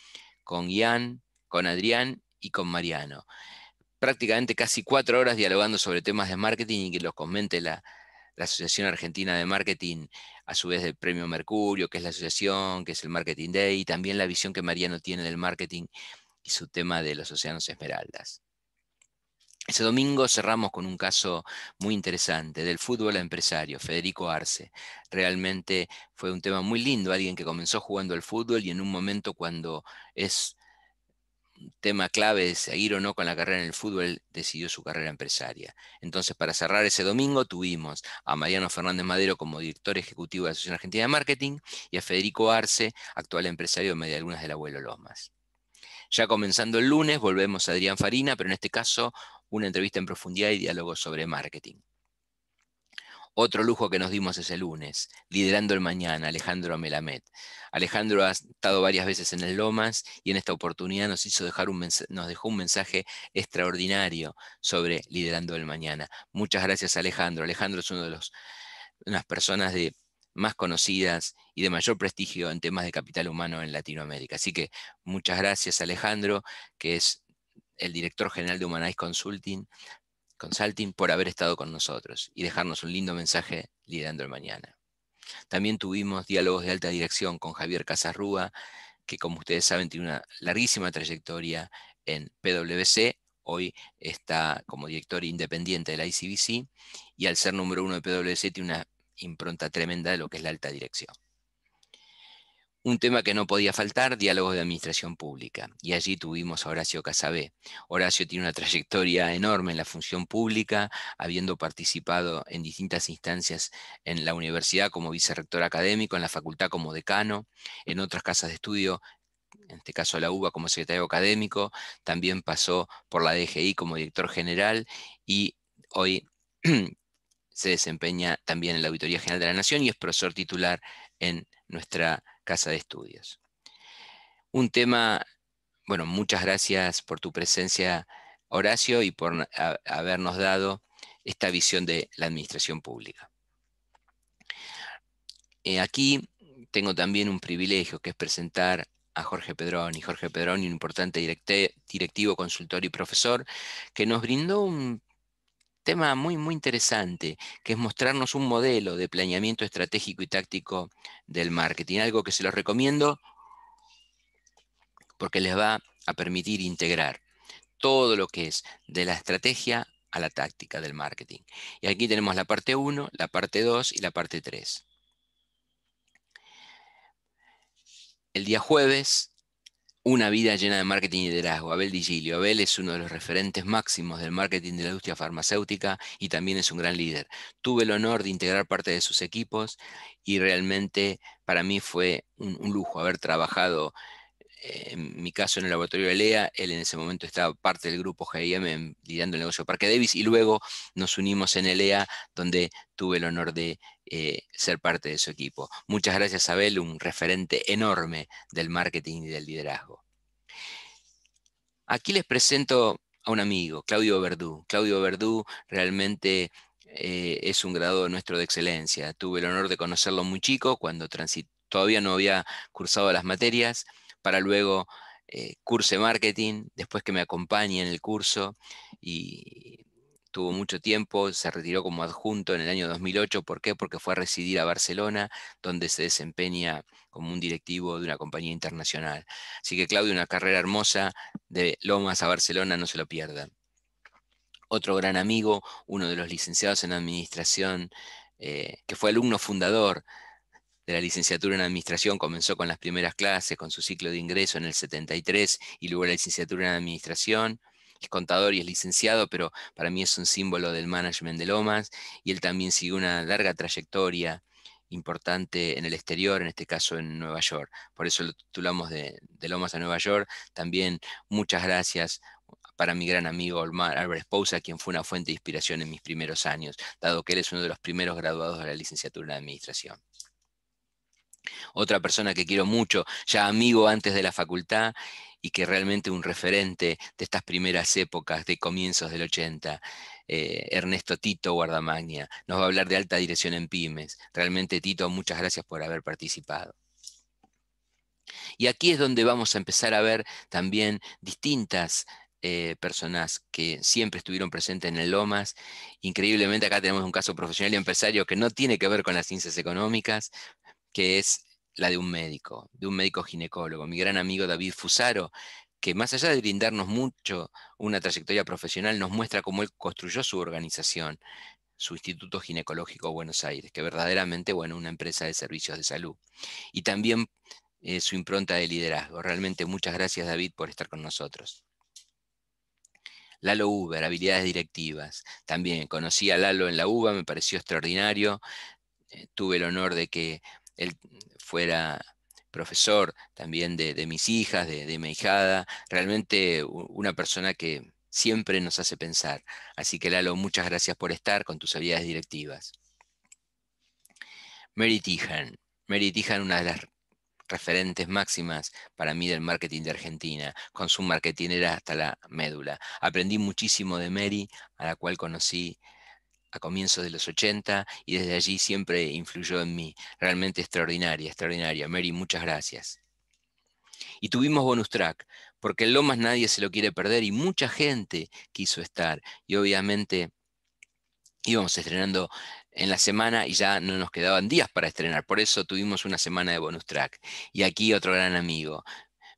con Ian, con Adrián y con Mariano. Prácticamente casi cuatro horas dialogando sobre temas de marketing y que los comente la, la Asociación Argentina de Marketing, a su vez del Premio Mercurio, que es la asociación, que es el Marketing Day, y también la visión que Mariano tiene del marketing y su tema de los océanos esmeraldas. Ese domingo cerramos con un caso muy interesante del fútbol empresario, Federico Arce. Realmente fue un tema muy lindo, alguien que comenzó jugando al fútbol y en un momento cuando es tema clave de seguir o no con la carrera en el fútbol, decidió su carrera empresaria. Entonces, para cerrar ese domingo, tuvimos a Mariano Fernández Madero como director ejecutivo de la Asociación Argentina de Marketing y a Federico Arce, actual empresario de Media Lunas del Abuelo Lomas. Ya comenzando el lunes, volvemos a Adrián Farina, pero en este caso, una entrevista en profundidad y diálogo sobre marketing. Otro lujo que nos dimos ese lunes, liderando el mañana, Alejandro Melamed. Alejandro ha estado varias veces en el Lomas y en esta oportunidad nos, hizo dejar un nos dejó un mensaje extraordinario sobre liderando el mañana. Muchas gracias Alejandro. Alejandro es una de las personas más conocidas y de mayor prestigio en temas de capital humano en Latinoamérica. Así que muchas gracias Alejandro, que es el director general de Humanize Consulting, Consulting por haber estado con nosotros y dejarnos un lindo mensaje liderando el mañana. También tuvimos diálogos de alta dirección con Javier Casarrúa, que como ustedes saben tiene una larguísima trayectoria en PwC, hoy está como director independiente de la ICBC y al ser número uno de PwC tiene una impronta tremenda de lo que es la alta dirección. Un tema que no podía faltar, diálogos de administración pública. Y allí tuvimos a Horacio Casabé. Horacio tiene una trayectoria enorme en la función pública, habiendo participado en distintas instancias en la universidad como vicerrector académico, en la facultad como decano, en otras casas de estudio en este caso la UBA como secretario académico, también pasó por la DGI como director general y hoy se desempeña también en la Auditoría General de la Nación y es profesor titular en nuestra casa de estudios. Un tema, bueno, muchas gracias por tu presencia, Horacio, y por habernos dado esta visión de la administración pública. Eh, aquí tengo también un privilegio que es presentar a Jorge Pedrón y Jorge Pedrón, un importante directivo, consultor y profesor, que nos brindó un tema muy, muy interesante, que es mostrarnos un modelo de planeamiento estratégico y táctico del marketing, algo que se los recomiendo porque les va a permitir integrar todo lo que es de la estrategia a la táctica del marketing. Y aquí tenemos la parte 1, la parte 2 y la parte 3. El día jueves una vida llena de marketing y liderazgo. Abel Digilio. Abel es uno de los referentes máximos del marketing de la industria farmacéutica y también es un gran líder. Tuve el honor de integrar parte de sus equipos y realmente para mí fue un, lujo haber trabajado, eh, en mi caso en el laboratorio de Lea, él en ese momento estaba parte del grupo GIM liderando el negocio Parque Davis y luego nos unimos en ELEA donde tuve el honor de eh, ser parte de su equipo. Muchas gracias, Abel, un referente enorme del marketing y del liderazgo. Aquí les presento a un amigo, Claudio Verdú. Claudio Verdú realmente eh, es un graduado nuestro de excelencia. Tuve el honor de conocerlo muy chico cuando todavía no había cursado las materias, para luego eh, curse marketing, después que me acompañe en el curso y, estuvo mucho tiempo, se retiró como adjunto en el año 2008. ¿Por qué? Porque fue a residir a Barcelona, donde se desempeña como un directivo de una compañía internacional. Así que Claudio, una carrera hermosa de Lomas a Barcelona, no se lo pierda. Otro gran amigo, uno de los licenciados en administración, eh, que fue alumno fundador de la licenciatura en administración, comenzó con las primeras clases, con su ciclo de ingreso en el 73 y luego la licenciatura en administración contador y es licenciado, pero para mí es un símbolo del management de Lomas y él también sigue una larga trayectoria importante en el exterior, en este caso en Nueva York. Por eso lo titulamos de, Lomas a Nueva York. También muchas gracias para mi gran amigo Albert esposa quien fue una fuente de inspiración en mis primeros años, dado que él es uno de los primeros graduados de la licenciatura en Administración. Otra persona que quiero mucho, ya amigo antes de la facultad, y que realmente un referente de estas primeras épocas, de comienzos del 80, eh, Ernesto Tito Guardamagna, nos va a hablar de alta dirección en pymes. Realmente, Tito, muchas gracias por haber participado. Y aquí es donde vamos a empezar a ver también distintas eh, personas que siempre estuvieron presentes en el Lomas. Increíblemente acá tenemos un caso profesional y empresario que no tiene que ver con las ciencias económicas, que es la de un médico, de un médico ginecólogo, mi gran amigo David Fusaro, que más allá de brindarnos mucho una trayectoria profesional, nos muestra cómo él construyó su organización, su Instituto Ginecológico Buenos Aires, que verdaderamente, bueno, una empresa de servicios de salud. Y también eh, su impronta de liderazgo. Realmente muchas gracias, David, por estar con nosotros. Lalo Uber, habilidades directivas. También conocí a Lalo en la UBA, me pareció extraordinario. Eh, tuve el honor de que él fuera profesor también de, mis hijas, de, mi hijada, realmente una persona que siempre nos hace pensar. Así que Lalo, muchas gracias por estar con tus habilidades directivas. Mary Tijan, Mary Tijan, una de las referentes máximas para mí del marketing de Argentina, con su marketing era hasta la médula. Aprendí muchísimo de Mary, a la cual conocí a comienzos de los 80 y desde allí siempre influyó en mí. Realmente extraordinaria, extraordinaria. Mary, muchas gracias. Y tuvimos bonus track, porque en Lomas nadie se lo quiere perder y mucha gente quiso estar. Y obviamente íbamos estrenando en la semana y ya no nos quedaban días para estrenar. Por eso tuvimos una semana de bonus track. Y aquí otro gran amigo,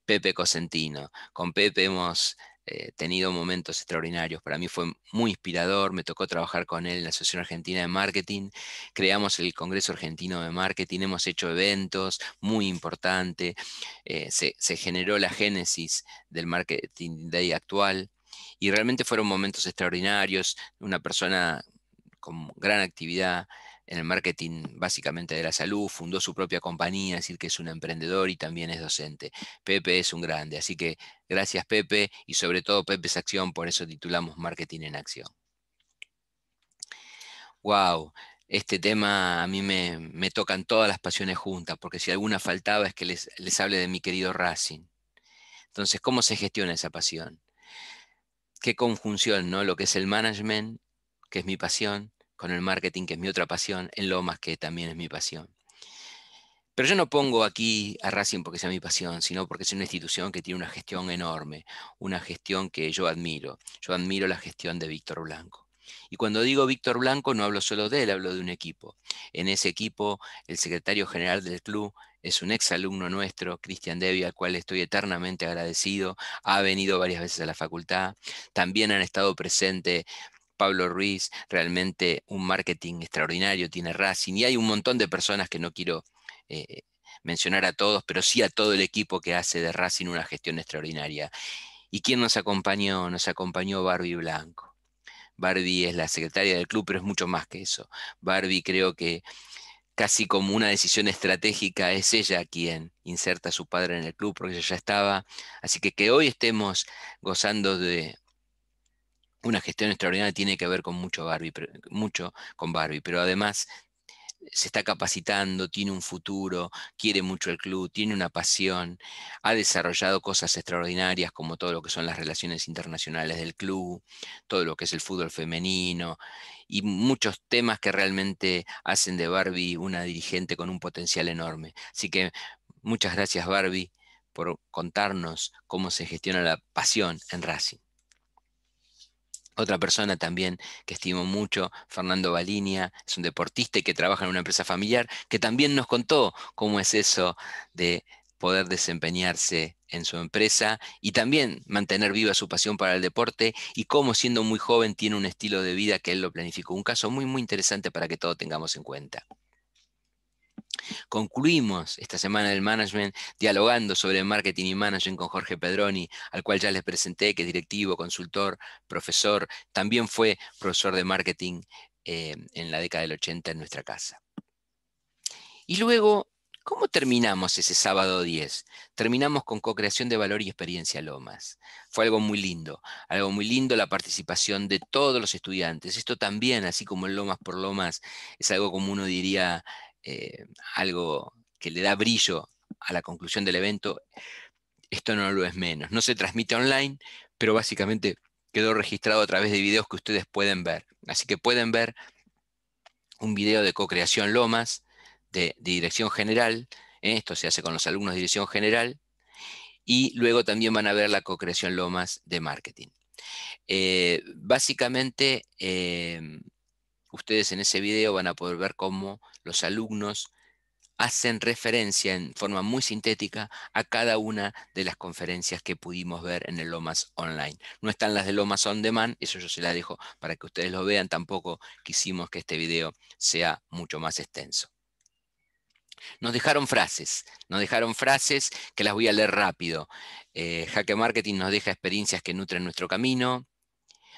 Pepe Cosentino. Con Pepe hemos eh, tenido momentos extraordinarios. Para mí fue muy inspirador, me tocó trabajar con él en la Asociación Argentina de Marketing, creamos el Congreso Argentino de Marketing, hemos hecho eventos muy importantes, eh, se, se, generó la génesis del Marketing Day actual y realmente fueron momentos extraordinarios, una persona con gran actividad en el marketing básicamente de la salud, fundó su propia compañía, es decir, que es un emprendedor y también es docente. Pepe es un grande, así que gracias Pepe y sobre todo Pepe es Acción, por eso titulamos Marketing en Acción. Wow, este tema a mí me, tocan todas las pasiones juntas, porque si alguna faltaba es que les, hable de mi querido Racing. Entonces, ¿cómo se gestiona esa pasión? Qué conjunción, ¿no? Lo que es el management, que es mi pasión, con el marketing, que es mi otra pasión, en Lomas, que también es mi pasión. Pero yo no pongo aquí a Racing porque sea mi pasión, sino porque es una institución que tiene una gestión enorme, una gestión que yo admiro. Yo admiro la gestión de Víctor Blanco. Y cuando digo Víctor Blanco no hablo solo de él, hablo de un equipo. En ese equipo, el secretario general del club es un ex alumno nuestro, Cristian Devi, al cual estoy eternamente agradecido. Ha venido varias veces a la facultad. También han estado presentes Pablo Ruiz, realmente un marketing extraordinario tiene Racing y hay un montón de personas que no quiero eh, mencionar a todos, pero sí a todo el equipo que hace de Racing una gestión extraordinaria. ¿Y quién nos acompañó? Nos acompañó Barbie Blanco. Barbie es la secretaria del club, pero es mucho más que eso. Barbie creo que casi como una decisión estratégica es ella quien inserta a su padre en el club, porque ella ya estaba. Así que que hoy estemos gozando de una gestión extraordinaria tiene que ver con mucho, Barbie, mucho con Barbie, pero además eh, se está capacitando, tiene un futuro, quiere mucho el club, tiene una pasión, ha desarrollado cosas extraordinarias como todo lo que son las relaciones internacionales del club, todo lo que es el fútbol femenino y muchos temas que realmente hacen de Barbie una dirigente con un potencial enorme. Así que muchas gracias Barbie por contarnos cómo se gestiona la pasión en Racing. Otra persona también que estimo mucho, Fernando Balinia, es un deportista y que trabaja en una empresa familiar, que también nos contó cómo es eso de poder desempeñarse en su empresa y también mantener viva su pasión para el deporte y cómo siendo muy joven tiene un estilo de vida que él lo planificó. Un caso muy, muy interesante para que todos tengamos en cuenta. Concluimos esta semana del management dialogando sobre marketing y management con Jorge Pedroni, al cual ya les presenté, que es directivo, consultor, profesor, también fue profesor de marketing eh, en la década del 80 en nuestra casa. Y luego, ¿cómo terminamos ese sábado 10? Terminamos con co-creación de valor y experiencia Lomas. Fue algo muy lindo, algo muy lindo la participación de todos los estudiantes. Esto también, así como el Lomas por Lomas, es algo como uno diría eh, algo que le da brillo a la conclusión del evento, esto no lo es menos. No se transmite online, pero básicamente quedó registrado a través de videos que ustedes pueden ver. Así que pueden ver un video de co-creación Lomas, de, dirección general, ¿eh? esto se hace con los alumnos de dirección general, y luego también van a ver la co-creación Lomas de marketing. Eh, básicamente, ustedes en ese video van a poder ver cómo los alumnos hacen referencia en forma muy sintética a cada una de las conferencias que pudimos ver en el Lomas Online. No están las de Lomas On Demand, eso yo se la dejo para que ustedes lo vean, tampoco quisimos que este video sea mucho más extenso. Nos dejaron frases, nos dejaron frases que las voy a leer rápido. Eh, Marketing nos deja experiencias que nutren nuestro camino.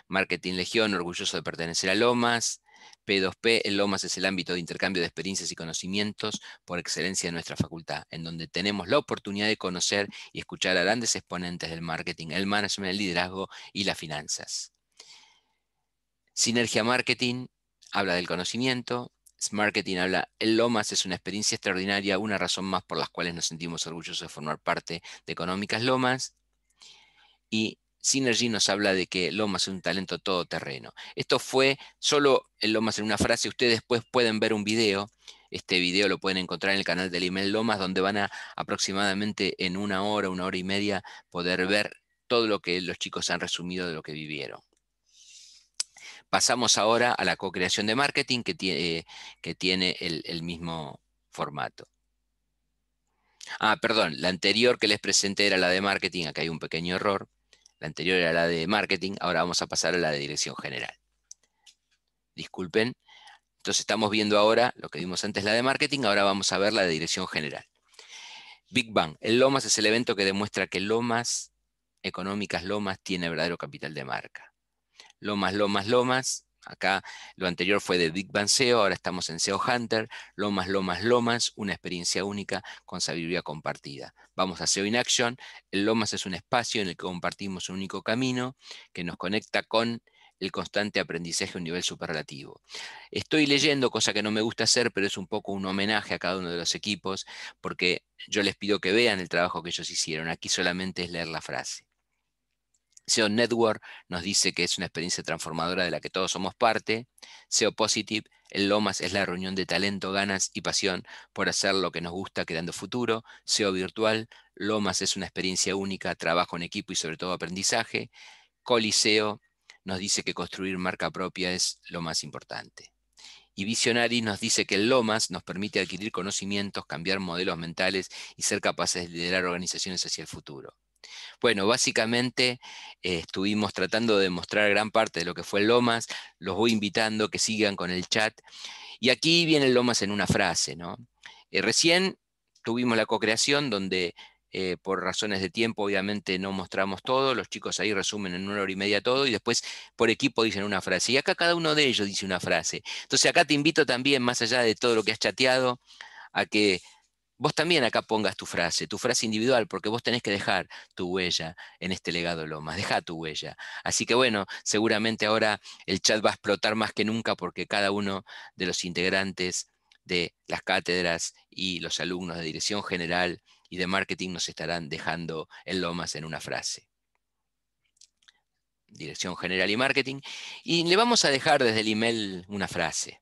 Marketing Legión, orgulloso de pertenecer a Lomas. P2P, el LOMAS es el ámbito de intercambio de experiencias y conocimientos por excelencia de nuestra facultad, en donde tenemos la oportunidad de conocer y escuchar a grandes exponentes del marketing, el management, el liderazgo y las finanzas. Sinergia Marketing habla del conocimiento, Marketing habla, el Lomas es una experiencia extraordinaria, una razón más por las cuales nos sentimos orgullosos de formar parte de Económicas Lomas. Y Synergy nos habla de que Lomas es un talento todoterreno. Esto fue solo en Lomas en una frase. Ustedes después pueden ver un video. Este video lo pueden encontrar en el canal del email Lomas, donde van a aproximadamente en una hora, una hora y media, poder ver todo lo que los chicos han resumido de lo que vivieron. Pasamos ahora a la co-creación de marketing que tiene, que tiene el, el mismo formato. Ah, perdón, la anterior que les presenté era la de marketing, acá hay un pequeño error. La anterior era la de marketing, ahora vamos a pasar a la de dirección general. Disculpen. Entonces estamos viendo ahora, lo que vimos antes la de marketing, ahora vamos a ver la de dirección general. Big Bang. El Lomas es el evento que demuestra que Lomas, Económicas Lomas, tiene verdadero capital de marca. Lomas, Lomas, Lomas Acá lo anterior fue de Big Van SEO, ahora estamos en SEO Hunter, Lomas, Lomas, Lomas, una experiencia única con sabiduría compartida. Vamos a SEO in Action, el Lomas es un espacio en el que compartimos un único camino que nos conecta con el constante aprendizaje a un nivel superlativo. Estoy leyendo, cosa que no me gusta hacer, pero es un poco un homenaje a cada uno de los equipos, porque yo les pido que vean el trabajo que ellos hicieron. Aquí solamente es leer la frase. SEO Network nos dice que es una experiencia transformadora de la que todos somos parte. SEO Positive, el Lomas es la reunión de talento, ganas y pasión por hacer lo que nos gusta creando futuro. SEO Virtual, Lomas es una experiencia única, trabajo en equipo y sobre todo aprendizaje. Coliseo nos dice que construir marca propia es lo más importante. Y Visionary nos dice que el Lomas nos permite adquirir conocimientos, cambiar modelos mentales y ser capaces de liderar organizaciones hacia el futuro. Bueno, básicamente eh, estuvimos tratando de mostrar gran parte de lo que fue Lomas, los voy invitando que sigan con el chat. Y aquí viene Lomas en una frase, ¿no? Eh, recién tuvimos la co-creación donde eh, por razones de tiempo obviamente no mostramos todo, los chicos ahí resumen en una hora y media todo y después por equipo dicen una frase. Y acá cada uno de ellos dice una frase. Entonces acá te invito también, más allá de todo lo que has chateado, a que vos también acá pongas tu frase, tu frase individual, porque vos tenés que dejar tu huella en este legado Lomas, deja tu huella. Así que bueno, seguramente ahora el chat va a explotar más que nunca porque cada uno de los integrantes de las cátedras y los alumnos de dirección general y de marketing nos estarán dejando el Lomas en una frase. Dirección general y marketing. Y le vamos a dejar desde el email una frase.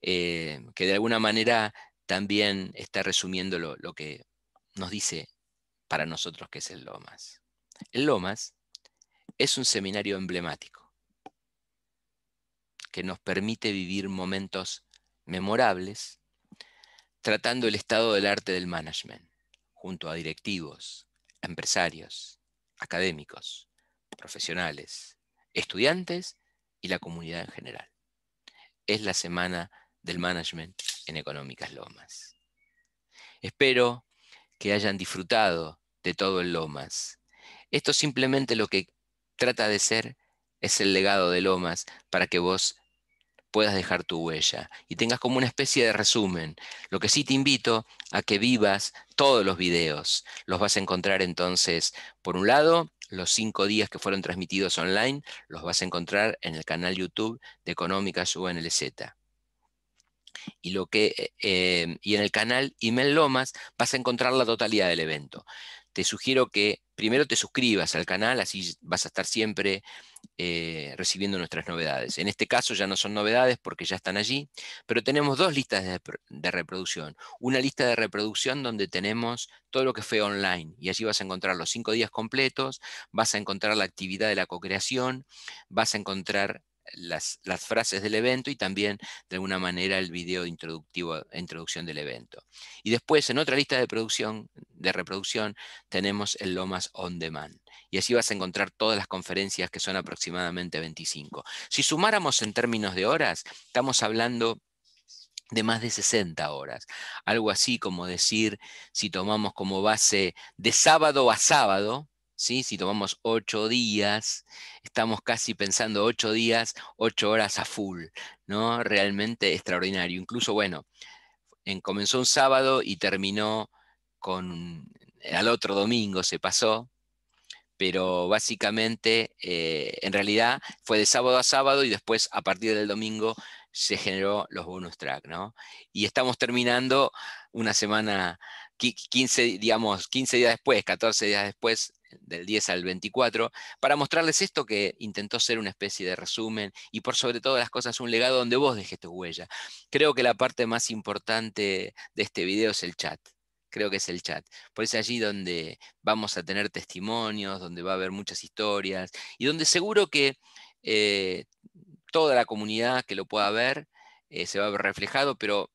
Eh, que de alguna manera también está resumiendo lo, que nos dice para nosotros que es el Lomas. El Lomas es un seminario emblemático que nos permite vivir momentos memorables tratando el estado del arte del management junto a directivos, empresarios, académicos, profesionales, estudiantes y la comunidad en general. Es la semana del management en Económicas Lomas. Espero que hayan disfrutado de todo el Lomas. Esto simplemente lo que trata de ser es el legado de Lomas para que vos puedas dejar tu huella y tengas como una especie de resumen. Lo que sí te invito a que vivas todos los videos. Los vas a encontrar entonces, por un lado, los cinco días que fueron transmitidos online, los vas a encontrar en el canal YouTube de Económicas UNLZ y, lo que, eh, y en el canal Email Lomas vas a encontrar la totalidad del evento. Te sugiero que primero te suscribas al canal, así vas a estar siempre eh, recibiendo nuestras novedades. En este caso ya no son novedades porque ya están allí, pero tenemos dos listas de, de, reproducción. Una lista de reproducción donde tenemos todo lo que fue online y allí vas a encontrar los cinco días completos, vas a encontrar la actividad de la co-creación, vas a encontrar las, frases del evento y también de alguna manera el video introductivo, eh, introducción del evento. Y después en otra lista de, producción, de reproducción tenemos el Lomas On Demand. Y así vas a encontrar todas las conferencias que son aproximadamente 25. Si sumáramos en términos de horas, estamos hablando de más de 60 horas. Algo así como decir, si tomamos como base de sábado a sábado, si tomamos ocho días, estamos casi pensando ocho días, ocho horas a full, ¿no? Realmente extraordinario. Incluso, bueno, en, comenzó un sábado y terminó con, eh, al otro domingo se pasó, pero básicamente, eh, en realidad, fue de sábado a sábado y después, a partir del domingo, se generó los bonus track, ¿no? Y estamos terminando una semana 15, digamos, 15 días después, 14 días después del 10 al 24, para mostrarles esto que intentó ser una especie de resumen y por sobre todo las cosas un legado donde vos dejes tu huella. Creo que la parte más importante de este video es el chat. Creo que es el chat. Por pues es allí donde vamos a tener testimonios, donde va a haber muchas historias y donde seguro que eh, toda la comunidad que lo pueda ver eh, se va a ver reflejado, pero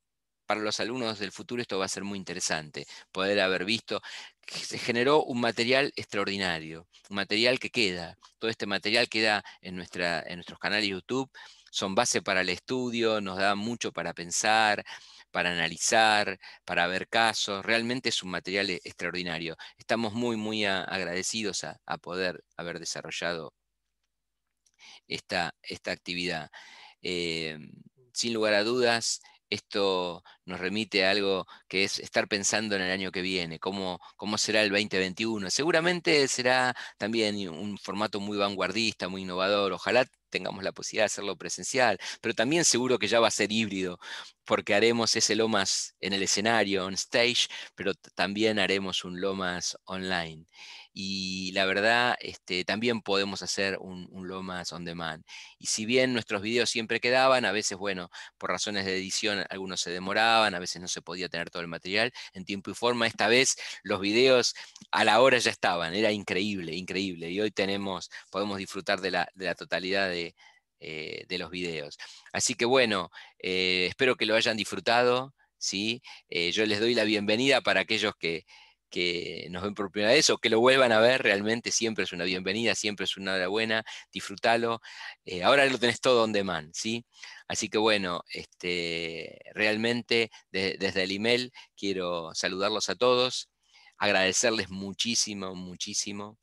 para los alumnos del futuro esto va a ser muy interesante, poder haber visto se generó un material extraordinario, un material que queda. Todo este material queda en, nuestra, en nuestros canales YouTube, son base para el estudio, nos da mucho para pensar, para analizar, para ver casos. Realmente es un material e, extraordinario. Estamos muy, muy agradecidos a, poder haber desarrollado esta, actividad. Em, sin lugar a dudas, esto nos remite a algo que es estar pensando en el año que viene, cómo, cómo será el 2021. Seguramente será también un formato muy vanguardista, muy innovador, ojalá tengamos la posibilidad de hacerlo presencial, pero también seguro que ya va a ser híbrido, porque haremos ese Lomas en el escenario, on stage, pero también haremos un Lomas online y la verdad este, también podemos hacer un, un, Lomas on demand. Y si bien nuestros videos siempre quedaban, a veces, bueno, por razones de edición algunos se demoraban, a veces no se podía tener todo el material en tiempo y forma, esta vez los videos a la hora ya estaban, era increíble, increíble. Y hoy tenemos, podemos disfrutar de la, totalidad de, eh, de los videos. Así que bueno, eh, espero que lo hayan disfrutado. ¿sí? Eh, yo les doy la bienvenida para aquellos que, que nos ven por primera vez que lo vuelvan a ver, realmente siempre es una bienvenida, siempre es una hora buena, disfrútalo. Eh, ahora lo tenés todo donde man, ¿sí? Así que bueno, este, realmente desde el email quiero saludarlos a todos, agradecerles muchísimo, muchísimo.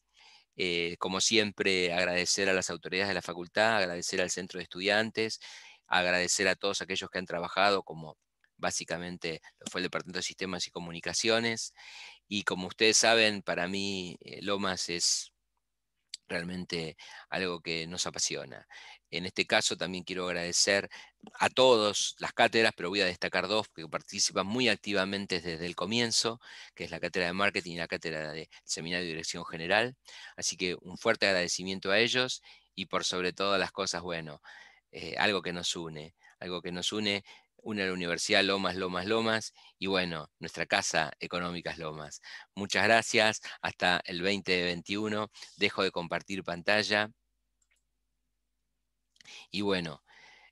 Eh, como siempre, agradecer a las autoridades de la facultad, agradecer al centro de estudiantes, agradecer a todos aquellos que han trabajado como básicamente fue el Departamento de Sistemas y Comunicaciones, y como ustedes saben, para mí eh, Lomas es realmente algo que nos apasiona. En este caso también quiero agradecer a todos las cátedras, pero voy a destacar dos que participan muy activamente desde el comienzo, que es la cátedra de marketing y la cátedra de seminario de dirección general. Así que un fuerte agradecimiento a ellos y por sobre todas las cosas, bueno, eh, algo que nos une, algo que nos une una la Universidad Lomas, Lomas, Lomas, y bueno, nuestra casa Económicas Lomas. Muchas gracias, hasta el 2021. dejo de compartir pantalla. Y bueno,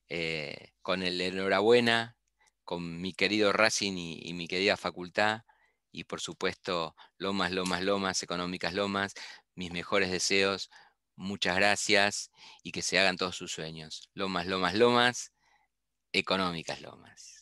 eh, con el enhorabuena, con mi querido Racing y mi querida facultad, y por supuesto Lomas, Lomas, Lomas, Económicas Lomas, mis mejores deseos, muchas gracias y que se hagan todos sus sueños. Lomas, Lomas, Lomas económicas, lo más.